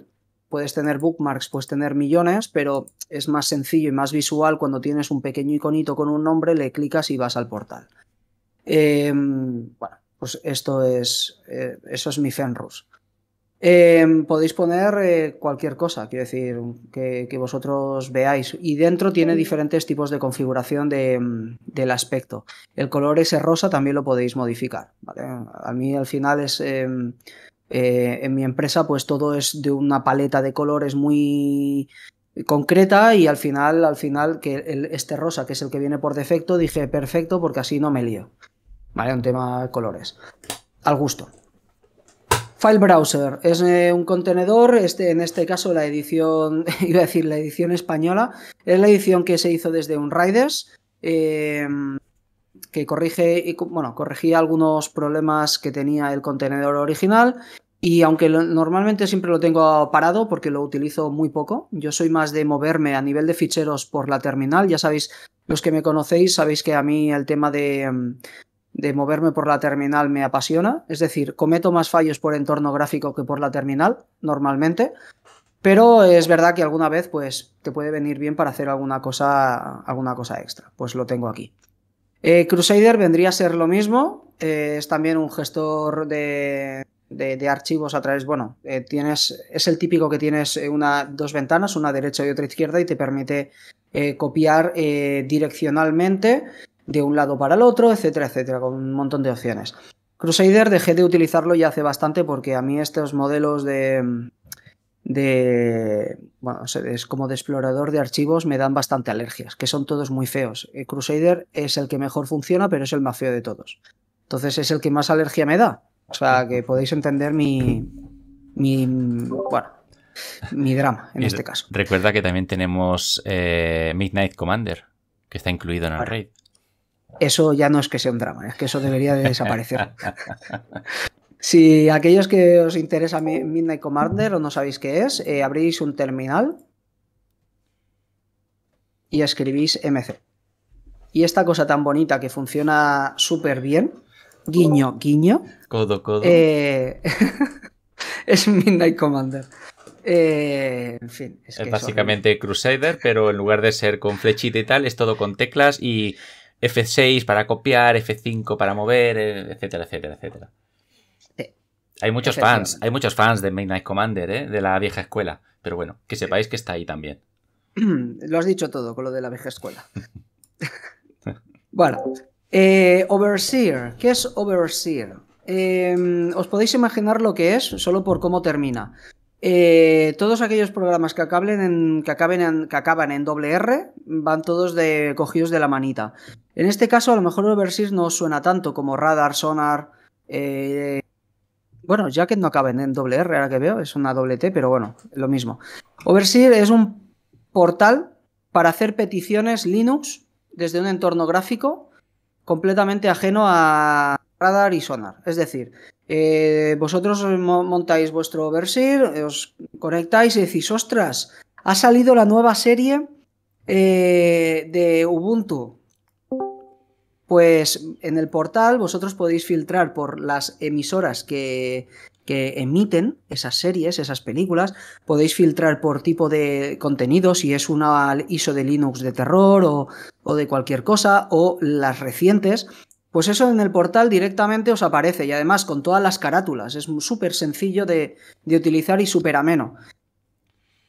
puedes tener bookmarks, puedes tener millones, pero es más sencillo y más visual cuando tienes un pequeño iconito con un nombre, le clicas y vas al portal. Em, bueno, pues esto es, eh, eso es mi Fenrus. Em, podéis poner eh, cualquier cosa, quiero decir, que, vosotros veáis. Y dentro tiene diferentes tipos de configuración del aspecto. El color ese rosa también lo podéis modificar. A mí al final es, em, eh, en mi empresa, pues todo es de una paleta de colores muy concreta y al final, al final, que este rosa, que es el que viene por defecto, dije perfecto porque así no me lío. Vale, un tema de colores. Al gusto. File Browser es eh, un contenedor, este, en este caso la edición, iba a decir la edición española, es la edición que se hizo desde Unriders, em, que corrige, y, bueno, corregía algunos problemas que tenía el contenedor original y aunque normalmente siempre lo tengo parado porque lo utilizo muy poco, yo soy más de moverme a nivel de ficheros por la terminal. Ya sabéis, los que me conocéis, sabéis que a mí el tema em, de, moverme por la terminal me apasiona. Es decir, cometo más fallos por entorno gráfico que por la terminal, normalmente. Pero es verdad que alguna vez pues, te puede venir bien para hacer alguna cosa, alguna cosa extra. Pues lo tengo aquí. Eh, Crusader vendría a ser lo mismo. Eh, es también un gestor de, de, archivos a través, bueno, eh, tienes, es el típico que tienes eh, una, dos ventanas, una derecha y otra izquierda, y te permite eh, copiar direccionalmente de un lado para el otro, etcétera, etcétera, con un montón de opciones. Crusader dejé de utilizarlo ya hace bastante porque a mí estos modelos de, de bueno, es como de explorador de archivos me dan bastante alergias, que son todos muy feos. Crusader es el que mejor funciona, pero es el más feo de todos. Entonces es el que más alergia me da. O sea, que podéis entender mi, mi drama en este caso. Recuerda que también tenemos eh, Midnight Commander, que está incluido en el raid. Eso ya no es que sea un drama, es que eso debería de desaparecer. si aquellos que os interesa Midnight Commander o no sabéis qué es, eh, abrís un terminal y escribís MC. Y esta cosa tan bonita que funciona súper bien, guiño, guiño. Codo, codo. Eh, es Midnight Commander. Eh, en fin, es, es básicamente Crusader, pero en lugar de ser con flechita y tal, es todo con teclas y F6 para copiar, F5 para mover, eh, etcétera, etcétera, etcétera. Hay muchos fans, hay muchos fans de Midnight Commander, de la vieja escuela, pero bueno, que sepáis que está ahí también. Lo has dicho todo con lo de la vieja escuela. bueno, eh, overseer. ¿Qué es overseer? Em, os podéis imaginar lo que es solo por cómo termina. Eh, todos aquellos programas que, acaben en, que, acaben que acaban en r van todos de, cogidos de la manita. En este caso, a lo mejor Overseer no suena tanto como Radar, Sonar. Eh, bueno, ya que no acaban en R ahora que veo, es una doble T, pero bueno, lo mismo. Overseer es un portal para hacer peticiones Linux desde un entorno gráfico completamente ajeno a radar y sonar. Es decir, eh, vosotros montáis vuestro Versir, eh, os conectáis y decís, ostras, ha salido la nueva serie eh, de Ubuntu. Pues en el portal vosotros podéis filtrar por las emisoras que que emiten esas series, esas películas. Podéis filtrar por tipo de contenido, si es una ISO de Linux de terror o, de cualquier cosa, o las recientes. Pues eso en el portal directamente os aparece y además con todas las carátulas. Es súper sencillo de, utilizar y súper ameno.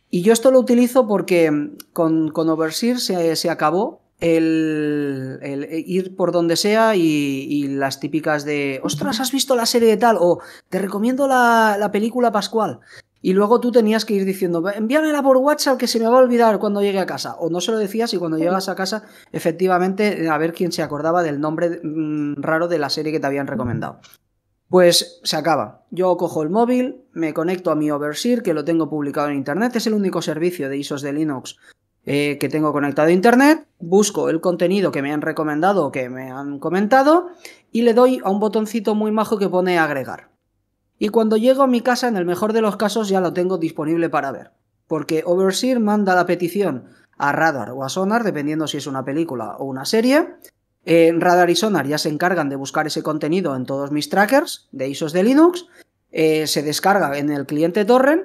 Y yo esto lo utilizo porque mm, con, con Overseer se, se acabó el, eh, ir por donde sea y, las típicas de, ostras, has visto la serie de tal o te recomiendo la, película Pascual. Y luego tú tenías que ir diciendo, envíamela por WhatsApp que se me va a olvidar cuando llegue a casa. O no se lo decías y cuando llegas a casa, efectivamente, a ver quién se acordaba del nombre mm, raro de la serie que te habían recomendado. Pues se acaba. Yo cojo el móvil, me conecto a mi Overseer, que lo tengo publicado en internet. Es el único servicio de ISOs de Linux eh, que tengo conectado a internet, busco el contenido que me han recomendado o que me han comentado y le doy a un botoncito muy majo que pone agregar. Y cuando llego a mi casa, en el mejor de los casos, ya lo tengo disponible para ver. Porque Overseer manda la petición a Radar o a Sonar, dependiendo si es una película o una serie. Eh, Radar y Sonar ya se encargan de buscar ese contenido en todos mis trackers de ISOs de Linux. Eh, se descarga en el cliente torrent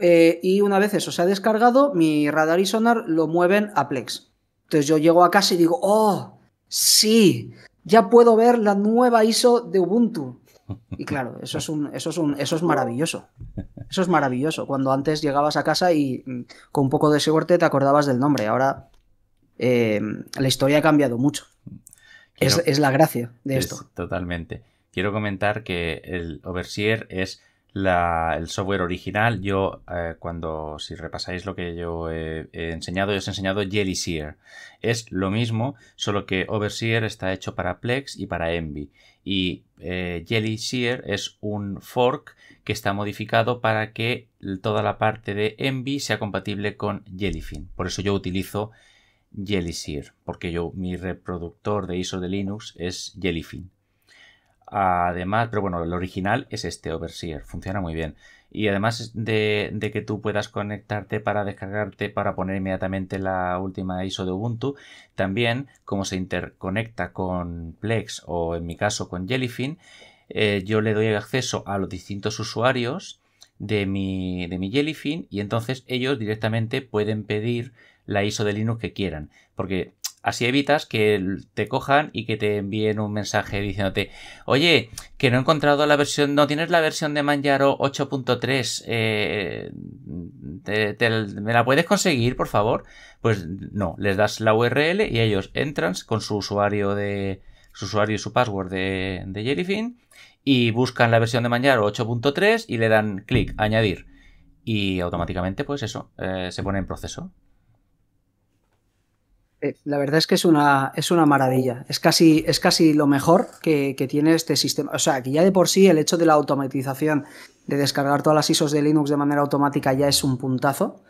eh, y una vez eso se ha descargado, mi radar y sonar lo mueven a Plex. Entonces yo llego a casa y digo, oh, sí, ya puedo ver la nueva ISO de Ubuntu. Y claro, eso es, un, eso, es un, eso es maravilloso. Eso es maravilloso. Cuando antes llegabas a casa y mm, con un poco de suerte te acordabas del nombre. Ahora eh, la historia ha cambiado mucho. es, es, la gracia de esto. Totalmente. Quiero comentar que el Overseer es el software original, yo eh, cuando, si repasáis lo que yo he, enseñado, yo os he enseñado Jelly Es lo mismo, solo que Overseer está hecho para Plex y para Envy. Y eh, es un fork que está modificado para que toda la parte de Envy sea compatible con Jellyfin. Por eso yo utilizo Jelly porque yo, mi reproductor de ISO de Linux es Jellyfin. Además, pero bueno, el original es este Overseer, funciona muy bien. Y además de, que tú puedas conectarte para descargarte, para poner inmediatamente la última ISO de Ubuntu, también como se interconecta con Plex o en mi caso con Jellyfin, eh, yo le doy acceso a los distintos usuarios de mi, de mi Jellyfin y entonces ellos directamente pueden pedir la ISO de Linux que quieran. Porque Así evitas que te cojan y que te envíen un mensaje diciéndote, oye, que no he encontrado la versión, no tienes la versión de Manjaro 8.3, eh, ¿me la puedes conseguir, por favor? Pues no, les das la URL y ellos entran con su usuario de su usuario y su password de, de Jellyfin y buscan la versión de Manjaro 8.3 y le dan clic, añadir. Y automáticamente, pues eso, eh, se pone en proceso. Eh, la verdad es que es una, es una maravilla. Es casi, es casi lo mejor que, tiene este sistema. O sea, que ya de por sí el hecho de la automatización, de descargar todas las ISOs de Linux de manera automática ya es un puntazo.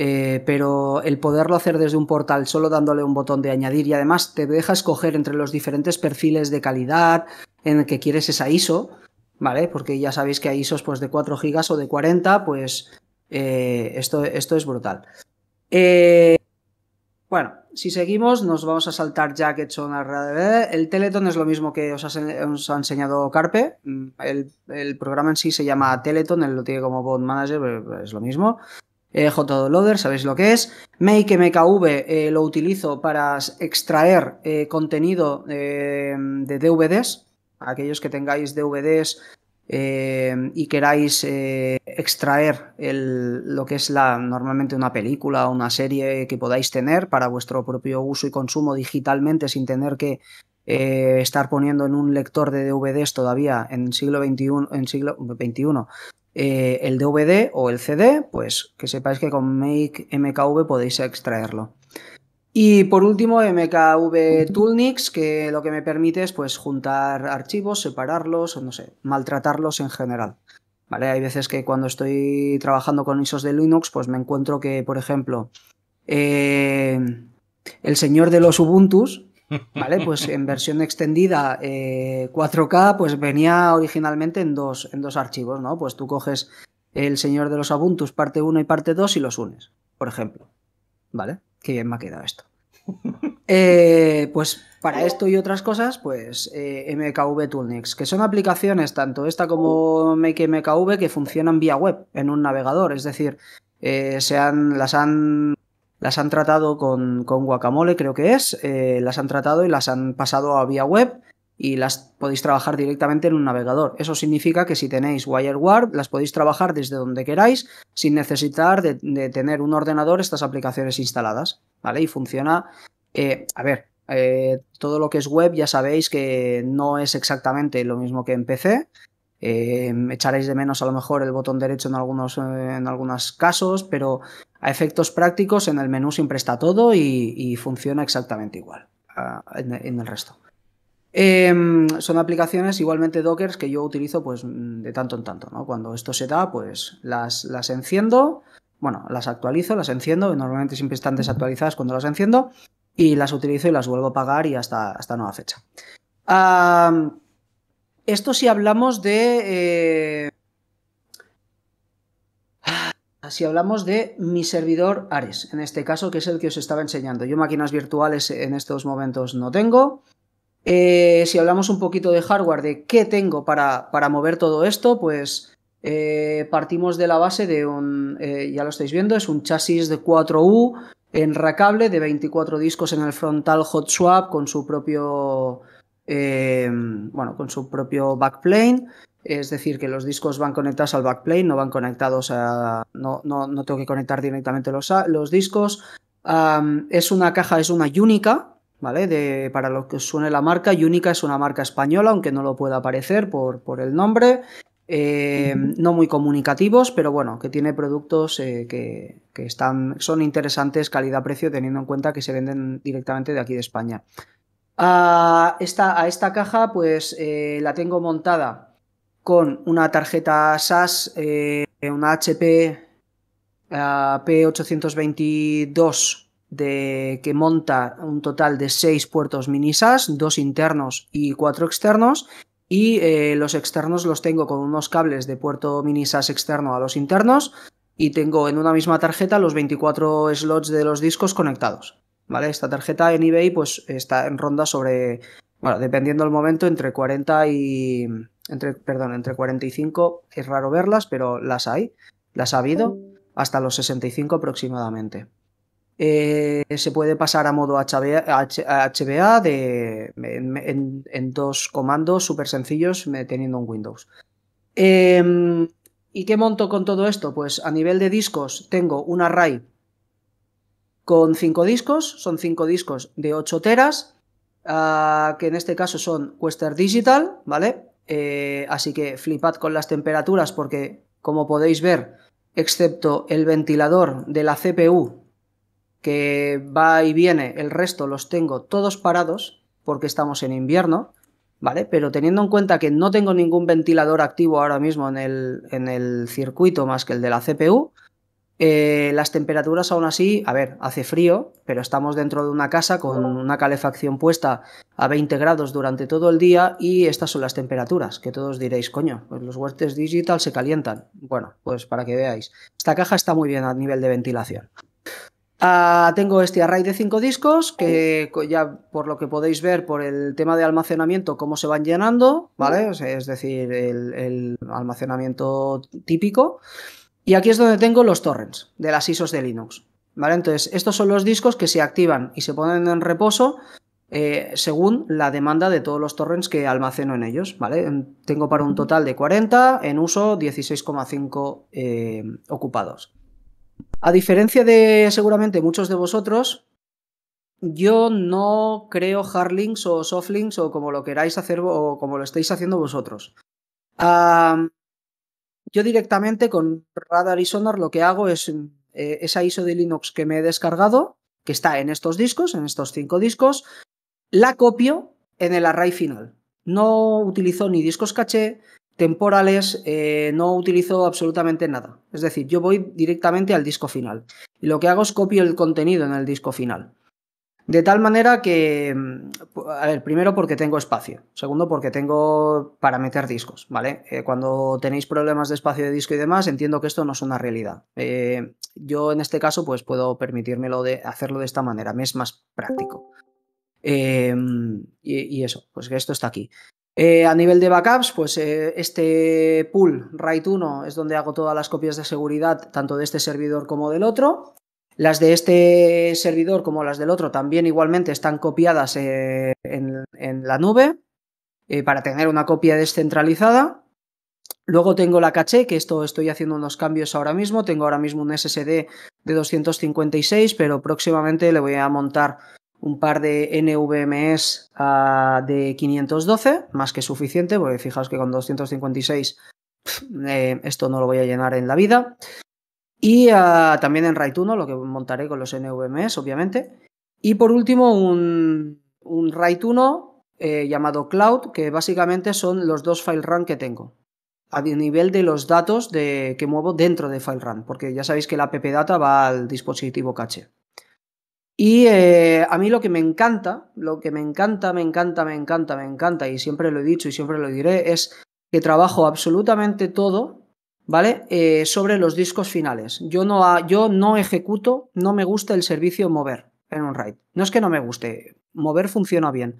Eh, pero el poderlo hacer desde un portal solo dándole un botón de añadir y además te deja escoger entre los diferentes perfiles de calidad en el que quieres esa ISO, ¿vale? Porque ya sabéis que hay ISOs pues, de 4 GB o de 40, pues eh, esto, esto es brutal. Eh, bueno, si seguimos, nos vamos a saltar ya que he hecho El Teleton es lo mismo que os ha, enseñado Carpe. Mm, el, programa en sí se llama Teleton, él lo tiene como Bond Manager, es lo mismo. Eh, sabéis lo que es. MakeMKV eh, lo utilizo para extraer eh, contenido eh, de DVDs. Aquellos que tengáis DVDs eh, y queráis eh, extraer lo que es la, normalmente una película o una serie que podáis tener para vuestro propio uso y consumo digitalmente sin tener que eh, estar poniendo en un lector de DVDs todavía en siglo XXI, en siglo XXI el DVD o el CD, pues que sepáis que con Make MKV podéis extraerlo. Y por último, MKV Toolnix, que lo que me permite es pues, juntar archivos, separarlos, o no sé, maltratarlos en general. ¿Vale? Hay veces que cuando estoy trabajando con ISOs de Linux, pues me encuentro que, por ejemplo, eh, el señor de los Ubuntus, ¿vale? Pues en versión extendida 4K, eh, pues venía originalmente en dos, en dos archivos, ¿no? Pues tú coges el señor de los Ubuntus parte 1 y parte 2 y los unes, por ejemplo, ¿vale? qué bien me ha quedado esto. Eh, pues para esto y otras cosas, pues eh, MKV Toolnix, que son aplicaciones, tanto esta como MakeMKV, que funcionan vía web en un navegador. Es decir, eh, las, han, las han tratado con, con Guacamole, creo que es, las han tratado y las han pasado a vía web y las podéis trabajar directamente en un navegador. Eso significa que si tenéis WireGuard, las podéis trabajar desde donde queráis sin necesitar de, tener un ordenador estas aplicaciones instaladas, ¿vale? Y funciona, eh, a ver, eh, todo lo que es web ya sabéis que no es exactamente lo mismo que en PC. Eh, echaréis de menos a lo mejor el botón derecho en algunos, en algunos casos, pero a efectos prácticos en el menú siempre está todo y, funciona exactamente igual ah, en el resto. Em, son aplicaciones igualmente Dockers que yo utilizo pues mm, de tanto en tanto, ¿no? Cuando esto se da, pues las, las enciendo, bueno, las actualizo, las enciendo, normalmente siempre están desactualizadas cuando las enciendo, y las utilizo y las vuelvo a pagar y hasta, hasta nueva fecha. esto si hablamos de... Eh, si hablamos de mi servidor Ares, en este caso, que es el que os estaba enseñando. Yo máquinas virtuales en estos momentos no tengo. Eh, si hablamos un poquito de hardware, de qué tengo para, para mover todo esto, pues eh, partimos de la base de un, eh, ya lo estáis viendo, es un chasis de 4U en enracable de 24 discos en el frontal hot swap con su propio, bueno, con su propio backplane. Es decir, que los discos van conectados al backplane, no van conectados a. No, no, tengo que conectar directamente los, los discos. es una caja, es una única, ¿vale? De, para lo que suene la marca, única es una marca española, aunque no lo pueda parecer por, por el nombre. Eh, no muy comunicativos, pero bueno, que tiene productos eh, que, están, son interesantes calidad-precio, teniendo en cuenta que se venden directamente de aquí de España. A esta, a esta caja, pues eh, la tengo montada con una tarjeta SAS, una HP P822 de, que monta un total de seis puertos mini sas, dos internos y cuatro externos. Y eh, los externos los tengo con unos cables de puerto mini sas externo a los internos. Y tengo en una misma tarjeta los 24 slots de los discos conectados. ¿Vale? Esta tarjeta en eBay pues está en ronda sobre, bueno, dependiendo del momento, entre 40 y... Entre, perdón, entre 45, es raro verlas, pero las hay, las ha habido, mm. hasta los 65 aproximadamente. Eh, se puede pasar a modo HBA, de, en, dos comandos súper sencillos teniendo un Windows. Em, ¿Y qué monto con todo esto? Pues a nivel de discos tengo un array con 5 discos, son 5 discos de 8 teras, ah, que en este caso son Western Digital, ¿vale? Eh, así que flipad con las temperaturas porque, como podéis ver, excepto el ventilador de la CPU, que va y viene, el resto los tengo todos parados porque estamos en invierno, ¿vale? Pero teniendo en cuenta que no tengo ningún ventilador activo ahora mismo en el, en el circuito más que el de la CPU, eh, las temperaturas aún así, a ver, hace frío, pero estamos dentro de una casa con una calefacción puesta a 20 grados durante todo el día y estas son las temperaturas, que todos diréis, coño, pues los huertes digital se calientan. Bueno, pues para que veáis, esta caja está muy bien a nivel de ventilación. Ah, tengo este array de 5 discos que ya por lo que podéis ver por el tema de almacenamiento cómo se van llenando, ¿vale? Es decir, el, almacenamiento típico. Y aquí es donde tengo los torrents de las ISOs de Linux, ¿vale? Entonces, estos son los discos que se activan y se ponen en reposo eh, según la demanda de todos los torrents que almaceno en ellos, ¿vale? Tengo para un total de 40, en uso 16,5 eh, ocupados. A diferencia de seguramente muchos de vosotros, yo no creo hardlinks o softlinks o como lo queráis hacer o como lo estáis haciendo vosotros. yo directamente con Radar y Sonar lo que hago es eh, esa ISO de Linux que me he descargado, que está en estos discos, en estos cinco discos, la copio en el array final. No utilizo ni discos caché, temporales eh, no utilizo absolutamente nada. Es decir, yo voy directamente al disco final. Y lo que hago es copio el contenido en el disco final. De tal manera que, mm, a ver, primero porque tengo espacio, segundo porque tengo para meter discos, ¿vale? Eh, cuando tenéis problemas de espacio de disco y demás, entiendo que esto no es una realidad. Eh, yo en este caso, pues puedo permitírmelo de hacerlo de esta manera, me es más práctico. Mm, y, y, eso, pues que esto está aquí. Eh, a nivel de backups, pues eh, este pool RAID 1 es donde hago todas las copias de seguridad, tanto de este servidor como del otro. Las de este servidor como las del otro también igualmente están copiadas eh, en, en, la nube para tener una copia descentralizada. Luego tengo la caché, que esto estoy haciendo unos cambios ahora mismo. Tengo ahora mismo un SSD de 256, pero próximamente le voy a montar un par de NVMS ah, de 512, más que suficiente, porque fijaos que con 256 eh, esto no lo voy a llenar en la vida. Y ah, también en RAID 1, lo que montaré con los NVMS obviamente. Y por último, un, un RAID 1 eh, llamado Cloud, que básicamente son los dos file run que tengo a nivel de los datos de, que muevo dentro de FileRun, porque ya sabéis que la data va al dispositivo caché. Y eh, a mí lo que me encanta, lo que me encanta, me encanta, me encanta, me encanta, y siempre lo he dicho y siempre lo diré, es que trabajo absolutamente todo, ¿vale? Eh, sobre los discos finales. Yo no, yo no ejecuto, no me gusta el servicio mover en un RAID. No es que no me guste, mover funciona bien,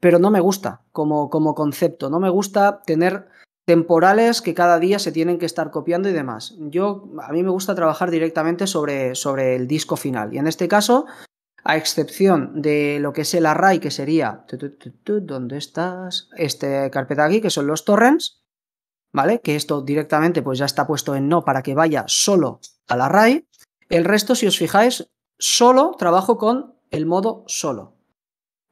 pero no me gusta como, como concepto, no me gusta tener temporales que cada día se tienen que estar copiando y demás. Yo, a mí me gusta trabajar directamente sobre, sobre el disco final. Y en este caso, a excepción de lo que es el array, que sería, ¿dónde estás? Este carpeta aquí, que son los torrents, ¿vale? Que esto directamente pues ya está puesto en no para que vaya solo al array. El resto, si os fijáis, solo trabajo con el modo solo.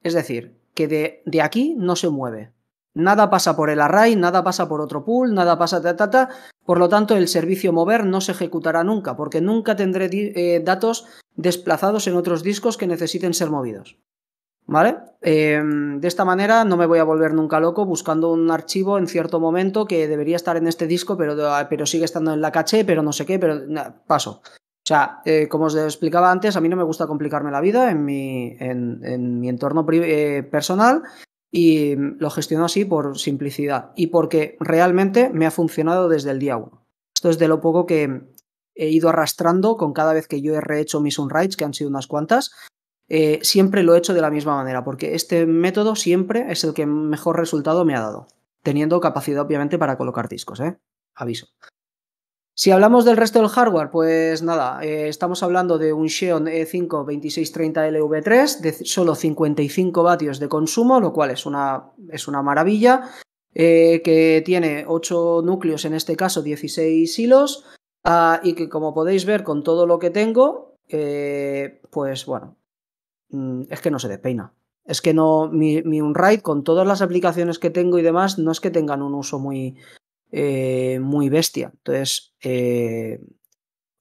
Es decir, que de aquí no se mueve. Nada pasa por el array, nada pasa por otro pool, nada pasa ta, ta, ta. Por lo tanto, el servicio mover no se ejecutará nunca, porque nunca tendré eh, datos desplazados en otros discos que necesiten ser movidos. ¿Vale? Em, de esta manera no me voy a volver nunca loco buscando un archivo en cierto momento que debería estar en este disco, pero, ah, pero sigue estando en la caché, pero no sé qué, pero paso. O sea, eh, como os explicaba antes, a mí no me gusta complicarme la vida en mi, en mi entorno eh, personal y lo gestiono así por simplicidad y porque realmente me ha funcionado desde el día uno. Esto es de lo poco que he ido arrastrando con cada vez que yo he rehecho mis unwrites, que han sido unas cuantas. Eh, siempre lo he hecho de la misma manera, porque este método siempre es el que mejor resultado me ha dado, teniendo capacidad obviamente para colocar discos, ¿eh? Aviso. Si hablamos del resto del hardware, pues nada, eh, estamos hablando de un Xeon E5 2630LV3 de solo 55 vatios de consumo, lo cual es una, es una maravilla, eh, que tiene 8 núcleos, en este caso 16 hilos, ah, y que como podéis ver con todo lo que tengo, eh, pues bueno, mm, es que no se despeina. Es que no, mi, mi Unride con todas las aplicaciones que tengo y demás, no es que tengan un uso muy, eh, muy bestia. Entonces, eh,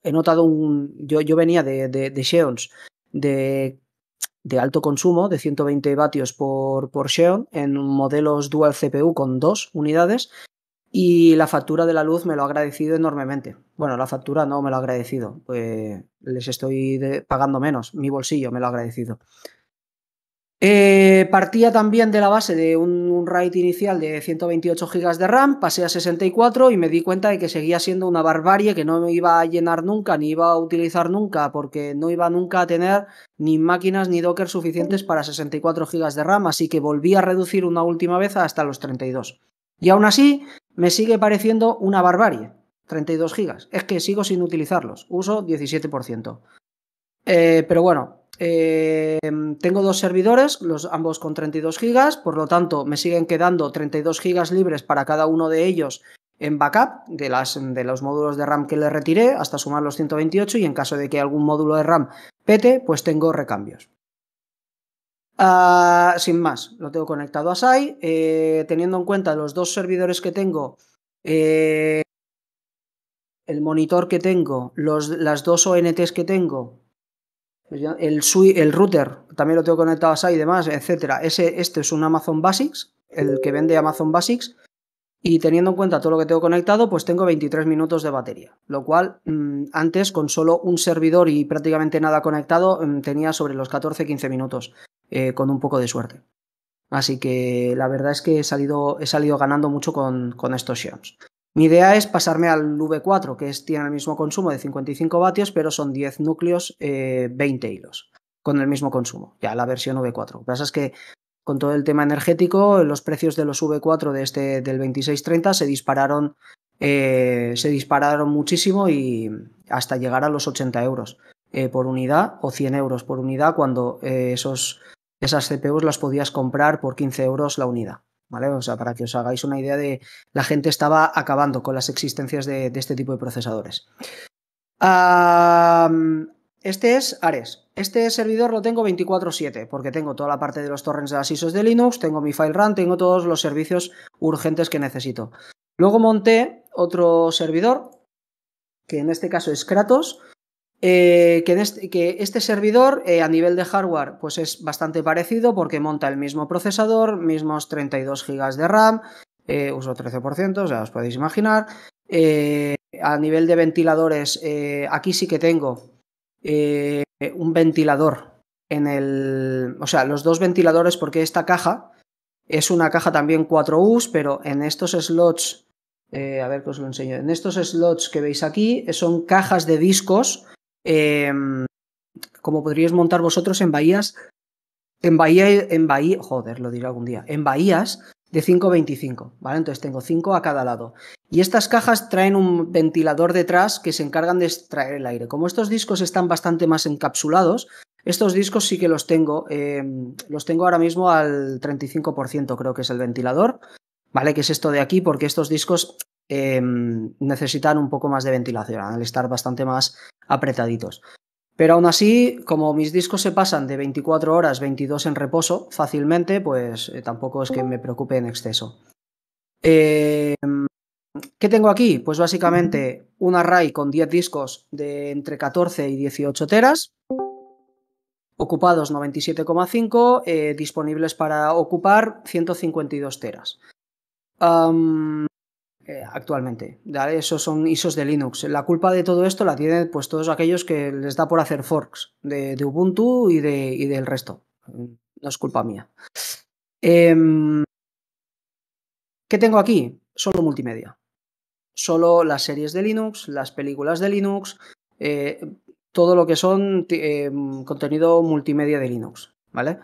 he notado un... Yo, yo venía de, de, de Xeons de, de, alto consumo, de 120 vatios por, por Xeon, en modelos dual CPU con dos unidades, y la factura de la luz me lo ha agradecido enormemente. Bueno, la factura no me lo ha agradecido, pues les estoy pagando menos, mi bolsillo me lo ha agradecido. Eh, partía también de la base de un, RAID inicial de 128 GB de RAM, pasé a 64 y me di cuenta de que seguía siendo una barbarie que no me iba a llenar nunca ni iba a utilizar nunca porque no iba nunca a tener ni máquinas ni Docker suficientes para 64 GB de RAM, así que volví a reducir una última vez hasta los 32. Y aún así, me sigue pareciendo una barbarie. 32 GB. Es que sigo sin utilizarlos. Uso 17%. Eh, pero bueno, Em, tengo dos servidores, los ambos con 32 gigas, por lo tanto me siguen quedando 32 gigas libres para cada uno de ellos en backup de, las, de los módulos de RAM que le retiré hasta sumar los 128 y en caso de que algún módulo de RAM pete, pues tengo recambios. Ah, sin más, lo tengo conectado a SAI, eh, teniendo en cuenta los dos servidores que tengo, eh, el monitor que tengo, las dos ONTs que tengo, pues el, router también lo tengo conectado a SAI y demás, etcétera. este es un Amazon Basics, el que vende Amazon Basics. Y teniendo en cuenta todo lo que tengo conectado, pues tengo 23 minutos de batería. Lo cual mm, antes, con solo un servidor y prácticamente nada conectado, mm, tenía sobre los 14-15 minutos, eh, con un poco de suerte. Así que la verdad es que he salido, salido ganando mucho con, estos Xiaomi. Mi idea es pasarme al V4, que es, tiene el mismo consumo de 55 vatios, pero son 10 núcleos, 20 eh, hilos, con el mismo consumo, ya la versión V4. Lo que pasa es que con todo el tema energético, los precios de los V4 de este, del 2630 se dispararon, eh, se dispararon muchísimo y hasta llegar a los 80 euros eh, por unidad o 100 euros por unidad cuando esos, esas CPUs las podías comprar por 15 euros la unidad para que os hagáis una idea de la gente estaba acabando con las existencias de, este tipo de procesadores. este es Ares. Este servidor lo tengo 24/7 porque tengo toda la parte de los torrents de las de Linux, tengo mi file run, tengo todos los servicios urgentes que necesito. Luego monté otro servidor, que en este caso es Kratos, eh, este, que, este, servidor eh, a nivel de hardware pues es bastante parecido porque monta el mismo procesador, mismos 32 GB de RAM, eh, uso 13%, ya os podéis imaginar. a nivel de ventiladores, aquí sí que tengo un ventilador en el... O sea, los dos ventiladores porque esta caja es una caja también 4Us, pero en estos slots... a ver que os lo enseño. En estos slots que veis aquí son cajas de discos Em, como podríais montar vosotros en bahías, en bahía, en bahía, joder, lo diré algún día, en bahías de 5.25, ¿vale? Entonces tengo 5 a cada lado. Y estas cajas traen un ventilador detrás que se encargan de extraer el aire. Como estos discos están bastante más encapsulados, estos discos sí que los tengo, em, los tengo ahora mismo al 35% creo que es el ventilador, ¿vale? Que es esto de aquí, porque estos discos Em, necesitan un poco más de ventilación, al estar bastante más apretaditos. Pero aún así, como mis discos se pasan de 24 horas, 22 en reposo fácilmente, pues eh, tampoco es que me preocupe en exceso. Em, ¿Qué tengo aquí? Pues básicamente un array con 10 discos de entre 14 y 18 teras, ocupados 97,5, eh, disponibles para ocupar 152 teras actualmente. ¿vale? Esos son ISOs de Linux. La culpa de todo esto la tienen pues, todos aquellos que les da por hacer forks de, Ubuntu y, del resto. No es culpa mía. Em, ¿Qué tengo aquí? Solo multimedia. Solo las series de Linux, las películas de Linux, eh, todo lo que son em, contenido multimedia de Linux, ¿vale?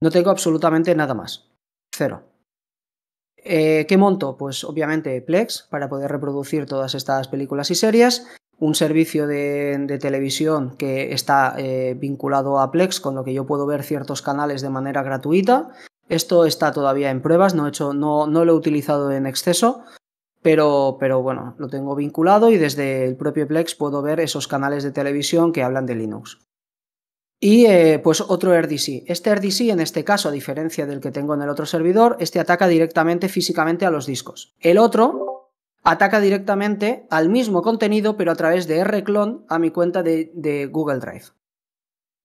No tengo absolutamente nada más. Cero. Eh, ¿Qué monto? Pues obviamente Plex para poder reproducir todas estas películas y series, un servicio de, televisión que está eh, vinculado a Plex, con lo que yo puedo ver ciertos canales de manera gratuita. Esto está todavía en pruebas, no, hecho, no, no lo he utilizado en exceso, pero, pero bueno, lo tengo vinculado y desde el propio Plex puedo ver esos canales de televisión que hablan de Linux. Y eh, pues otro RDC. Este RDC, en este caso, a diferencia del que tengo en el otro servidor, este ataca directamente físicamente a los discos. El otro ataca directamente al mismo contenido, pero a través de Rclone a mi cuenta de, Google Drive.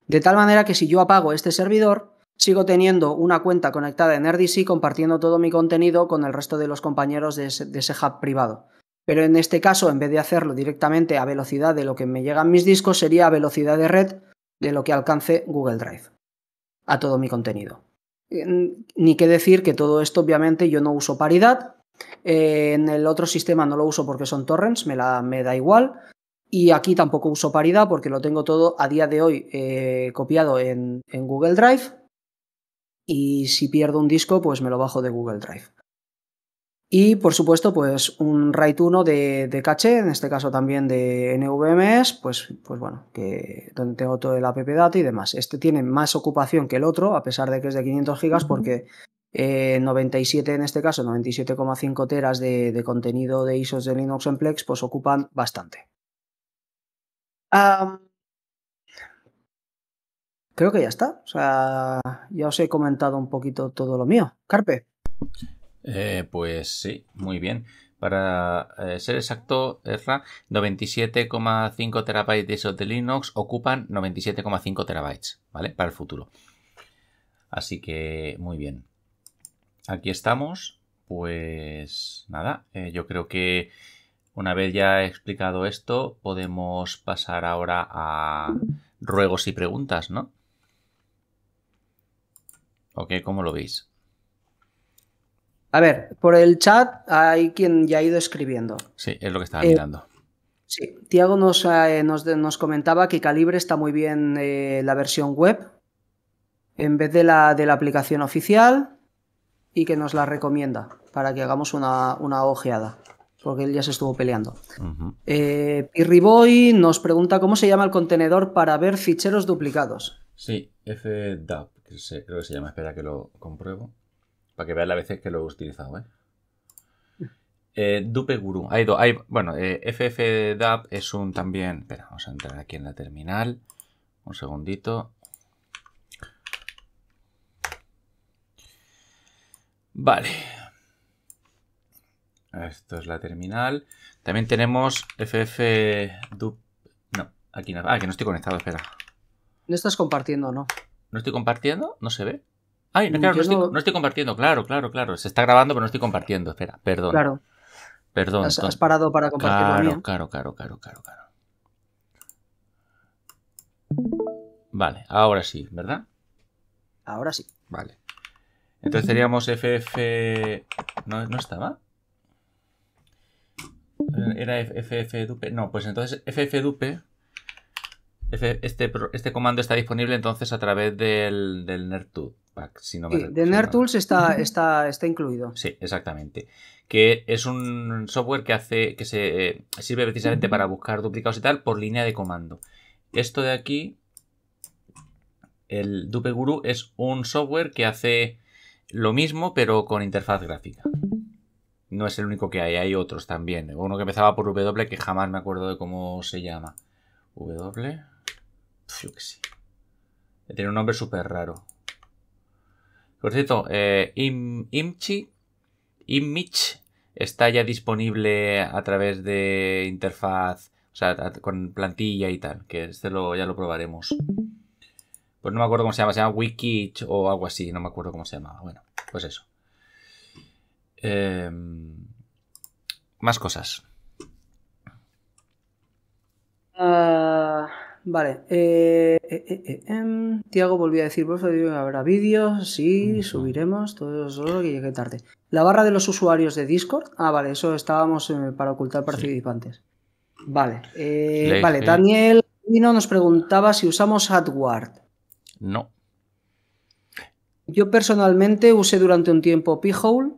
De tal manera que si yo apago este servidor, sigo teniendo una cuenta conectada en RDC compartiendo todo mi contenido con el resto de los compañeros de ese, hub privado. Pero en este caso, en vez de hacerlo directamente a velocidad de lo que me llegan mis discos, sería a velocidad de red de lo que alcance Google Drive a todo mi contenido. Eh, ni que decir que todo esto obviamente yo no uso paridad, eh, en el otro sistema no lo uso porque son torrents, me, da igual, y aquí tampoco uso paridad porque lo tengo todo a día de hoy eh, copiado en Google Drive, y si pierdo un disco pues me lo bajo de Google Drive. Y por supuesto, pues un RAID 1 de, de, caché, en este caso también de NVMS pues, pues bueno, que donde tengo todo el app data y demás. Este tiene más ocupación que el otro, a pesar de que es de 500 gigas, porque 97 eh, en este caso, 97,5 teras de, contenido de ISOs de Linux en Plex, pues ocupan bastante. creo que ya está. O sea, ya os he comentado un poquito todo lo mío. Carpe. Eh, pues sí, muy bien. Para eh, ser exacto, 97,5 terabytes de Linux ocupan 97,5 terabytes, ¿vale? Para el futuro. Así que muy bien. Aquí estamos. Pues nada, eh, yo creo que una vez ya he explicado esto, podemos pasar ahora a ruegos y preguntas, ¿no? Ok, ¿cómo lo veis? A ver, por el chat hay quien ya ha ido escribiendo. Sí, es lo que estaba eh, mirando. Sí, Tiago nos, eh, nos, comentaba que Calibre está muy bien eh, la versión web en vez de la, de la aplicación oficial y que nos la recomienda para que hagamos una, una ojeada, porque él ya se estuvo peleando. Pirriboy nos pregunta cómo se llama el contenedor para ver ficheros duplicados. Sí, FDAP, creo que se llama, espera que lo compruebo. Para que vean las veces que lo he utilizado, ¿eh? eh Dupe Guru. Hay bueno, eh, FFDAP es un también. Espera, vamos a entrar aquí en la terminal. Un segundito. Vale. Esto es la terminal. También tenemos FFDUP. No, aquí no. Ah, que no estoy conectado, espera. No estás compartiendo, ¿no? ¿No estoy compartiendo? ¿No se ve? Mm, no, estoy, compartiendo, claro, claro, claro. Se está grabando, pero no estoy compartiendo. Espera, perdón. Claro. Perdón. Has, parado para compartir claro, Claro, claro, claro, claro, Vale, ahora sí, ¿verdad? Ahora sí. Vale. Entonces seríamos FF. ¿No, estaba? Era FFDupe. No, pues entonces FFDupe. Este, este comando está disponible entonces a través del, del de NerdTools está, está, está incluido. Sí, exactamente. Que es un software que hace, que se eh, sirve precisamente para buscar duplicados y tal por línea de comando. Esto de aquí, el Dupe Guru, es un software que hace lo mismo, pero con interfaz gráfica. No es el único que hay, hay otros también. Uno que empezaba por W, que jamás me acuerdo de cómo se llama. W. que sí. Tiene un nombre súper raro. Por cierto, eh, Imchi, está ya disponible a través de interfaz, o sea, con plantilla y tal, que este lo, ya lo probaremos. Pues no me acuerdo cómo se llama, se llama Wikich o algo así, no me acuerdo cómo se llamaba. Bueno, pues eso. Em, más cosas. Ah, Vale. Eh, eh, eh, em. Tiago volvió a decir, por favor, habrá vídeos, sí, subiremos, todo eso que llegue tarde. La barra de los usuarios de Discord. Ah, vale, eso estábamos para ocultar participantes. Vale. vale, Daniel nos preguntaba si usamos AdWord. No. Yo personalmente usé durante un tiempo P-Hole,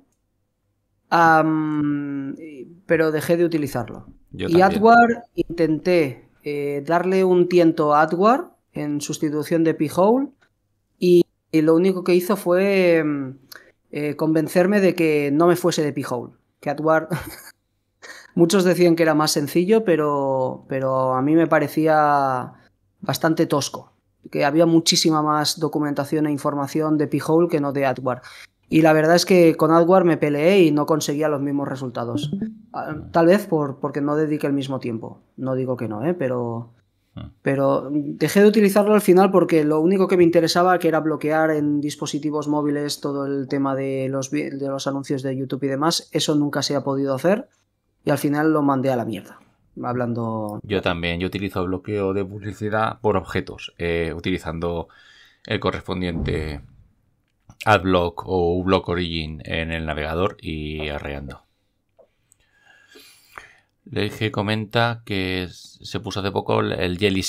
pero dejé de utilizarlo. y AdWord intenté eh, darle un tiento a Atwar en sustitución de P-Hole y, lo único que hizo fue mm, eh, convencerme de que no me fuese de P-Hole. Que Muchos decían que era más sencillo, pero, pero a mí me parecía bastante tosco. Que había muchísima más documentación e información de P-Hole que no de Atwar. Y la verdad es que con AdWord me peleé y no conseguía los mismos resultados. Ah, tal vez por, porque no dediqué el mismo tiempo. No digo que no, ¿eh? pero, ah. pero dejé de utilizarlo al final porque lo único que me interesaba que era bloquear en dispositivos móviles todo el tema de los, de los anuncios de YouTube y demás. Eso nunca se ha podido hacer y al final lo mandé a la mierda hablando. Yo también, yo utilizo bloqueo de publicidad por objetos, eh, utilizando el correspondiente AdBlock o uBlock Origin en el navegador y arreando. dije, comenta que se puso hace poco el Jelly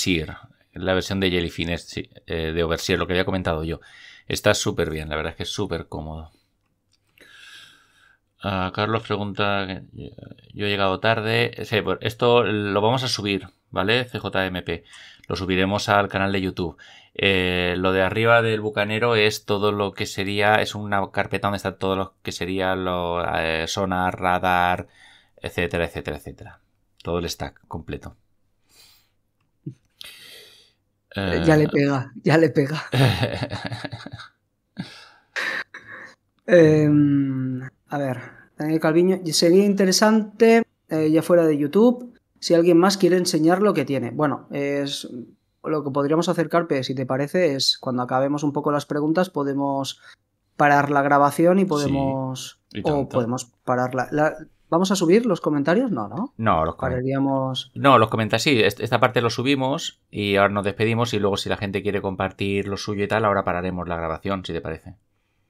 la versión de Jellyfin eh, de Overseer, lo que había comentado yo. Está súper bien, la verdad es que es súper cómodo. Ah, Carlos pregunta, yo he llegado tarde. Pues esto lo vamos a subir, ¿vale? CJMP lo subiremos al canal de YouTube. Eh, lo de arriba del bucanero es todo lo que sería, es una carpeta donde está todo lo que sería lo, eh, sonar, radar, etcétera, etcétera, etcétera. Todo el stack completo. Eh, ya le pega, ya le pega. Em, a ver, Daniel Calviño, sería interesante, ya fuera de YouTube, si alguien más quiere enseñar lo que tiene. Bueno, es lo que podríamos hacer, Carpe, si te parece, es cuando acabemos un poco las preguntas, podemos parar la grabación y podemos. o podemos parar la, ¿Vamos a subir los comentarios? No, ¿no? No, los comentarios. No, los comentarios sí. Esta parte lo subimos y ahora nos despedimos y luego si la gente quiere compartir lo suyo y tal, ahora pararemos la grabación, si te parece.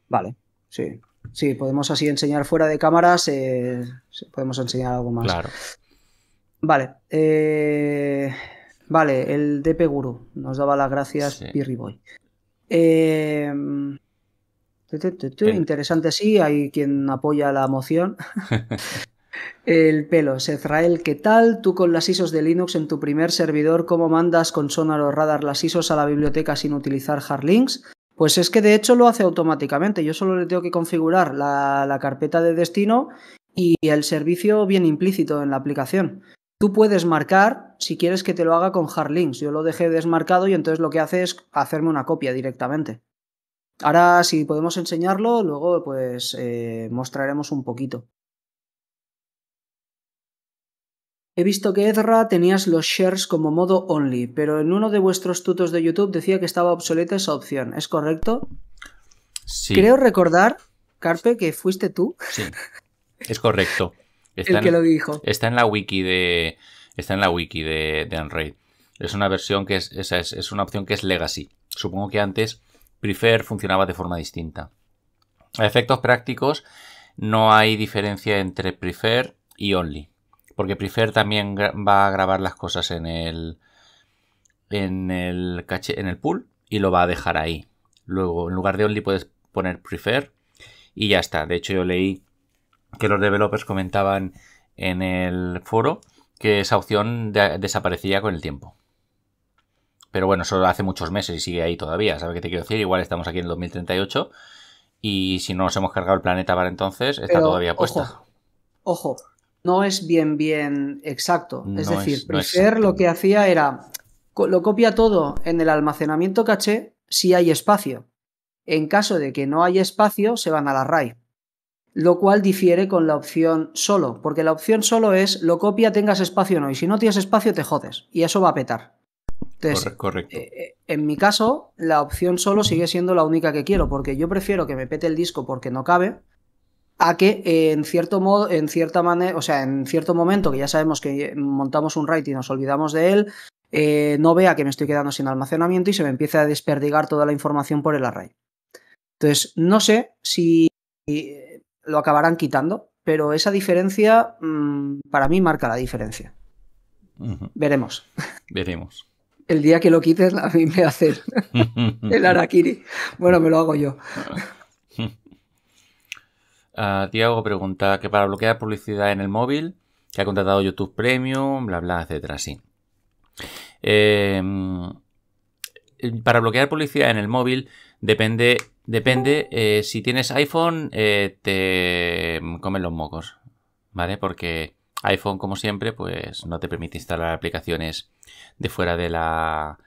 Vale, sí. Sí, podemos así enseñar fuera de cámaras, eh, podemos enseñar algo más. Claro. Vale. Eh, vale, el DP Guru. Nos daba las gracias, Pirriboy. Em, interesante, sí. Hay quien apoya la moción. El pelo, Ezrael, ¿qué tal? Tú con las ISOs de Linux en tu primer servidor, ¿cómo mandas con Sonar o Radar las ISOs a la biblioteca sin utilizar hardlinks? Pues es que de hecho lo hace automáticamente. Yo solo le tengo que configurar la carpeta de destino y el servicio bien implícito en la aplicación. Tú puedes marcar si quieres que te lo haga con hard links. Yo lo dejé desmarcado y entonces lo que hace es hacerme una copia directamente. Ahora, si podemos enseñarlo, luego pues eh, mostraremos un poquito. He visto que Ezra tenías los shares como modo only, pero en uno de vuestros tutos de YouTube decía que estaba obsoleta esa opción. ¿Es correcto? Sí. Creo recordar, Carpe, que fuiste tú. Sí. Es correcto. Está el en, que lo dijo. Está en la wiki de. Está en la wiki de, Unraid. Es una versión que es, es, una opción que es Legacy. Supongo que antes Prefer funcionaba de forma distinta. A efectos prácticos, no hay diferencia entre Prefer y Only. Porque Prefer también va a grabar las cosas en el. En el caché, en el pool y lo va a dejar ahí. Luego, en lugar de Only puedes poner Prefer y ya está. De hecho, yo leí que los developers comentaban en el foro, que esa opción desaparecía con el tiempo. Pero bueno, eso hace muchos meses y sigue ahí todavía, ¿sabes qué te quiero decir? Igual estamos aquí en el 2038 y si no nos hemos cargado el planeta para entonces, está todavía puesta. Ojo, no es bien, bien exacto. es decir, es, lo que hacía era, lo copia todo en el almacenamiento caché si hay espacio. En caso de que no haya espacio, se van a la RAID lo cual difiere con la opción solo, porque la opción solo es lo copia, tengas espacio o no, y si no tienes espacio te jodes, y eso va a petar. Correcto. Eh, eh, en mi caso, la opción solo sigue siendo la única que quiero, porque yo prefiero que me pete el disco porque no cabe, a que eh, en cierto modo, en cierta manera, o sea, en cierto momento que ya sabemos que montamos un RAID y nos olvidamos de él, no vea que me estoy quedando sin almacenamiento y se me empiece a desperdigar toda la información por el array. Entonces, no sé si lo acabarán quitando, pero esa diferencia mm, para mí marca la diferencia. Veremos. Veremos. El día que lo quites, a mí me hacer el araquiri. Bueno, me lo hago yo. Tiago ah, pregunta que para bloquear publicidad en el móvil, que ha contratado YouTube Premium, bla, bla, etcétera, sí. Eh, mm, para bloquear publicidad en el móvil depende Depende, eh, si tienes iPhone, eh, te comen los mocos, ¿vale? Porque iPhone, como siempre, pues no te permite instalar aplicaciones de fuera de la,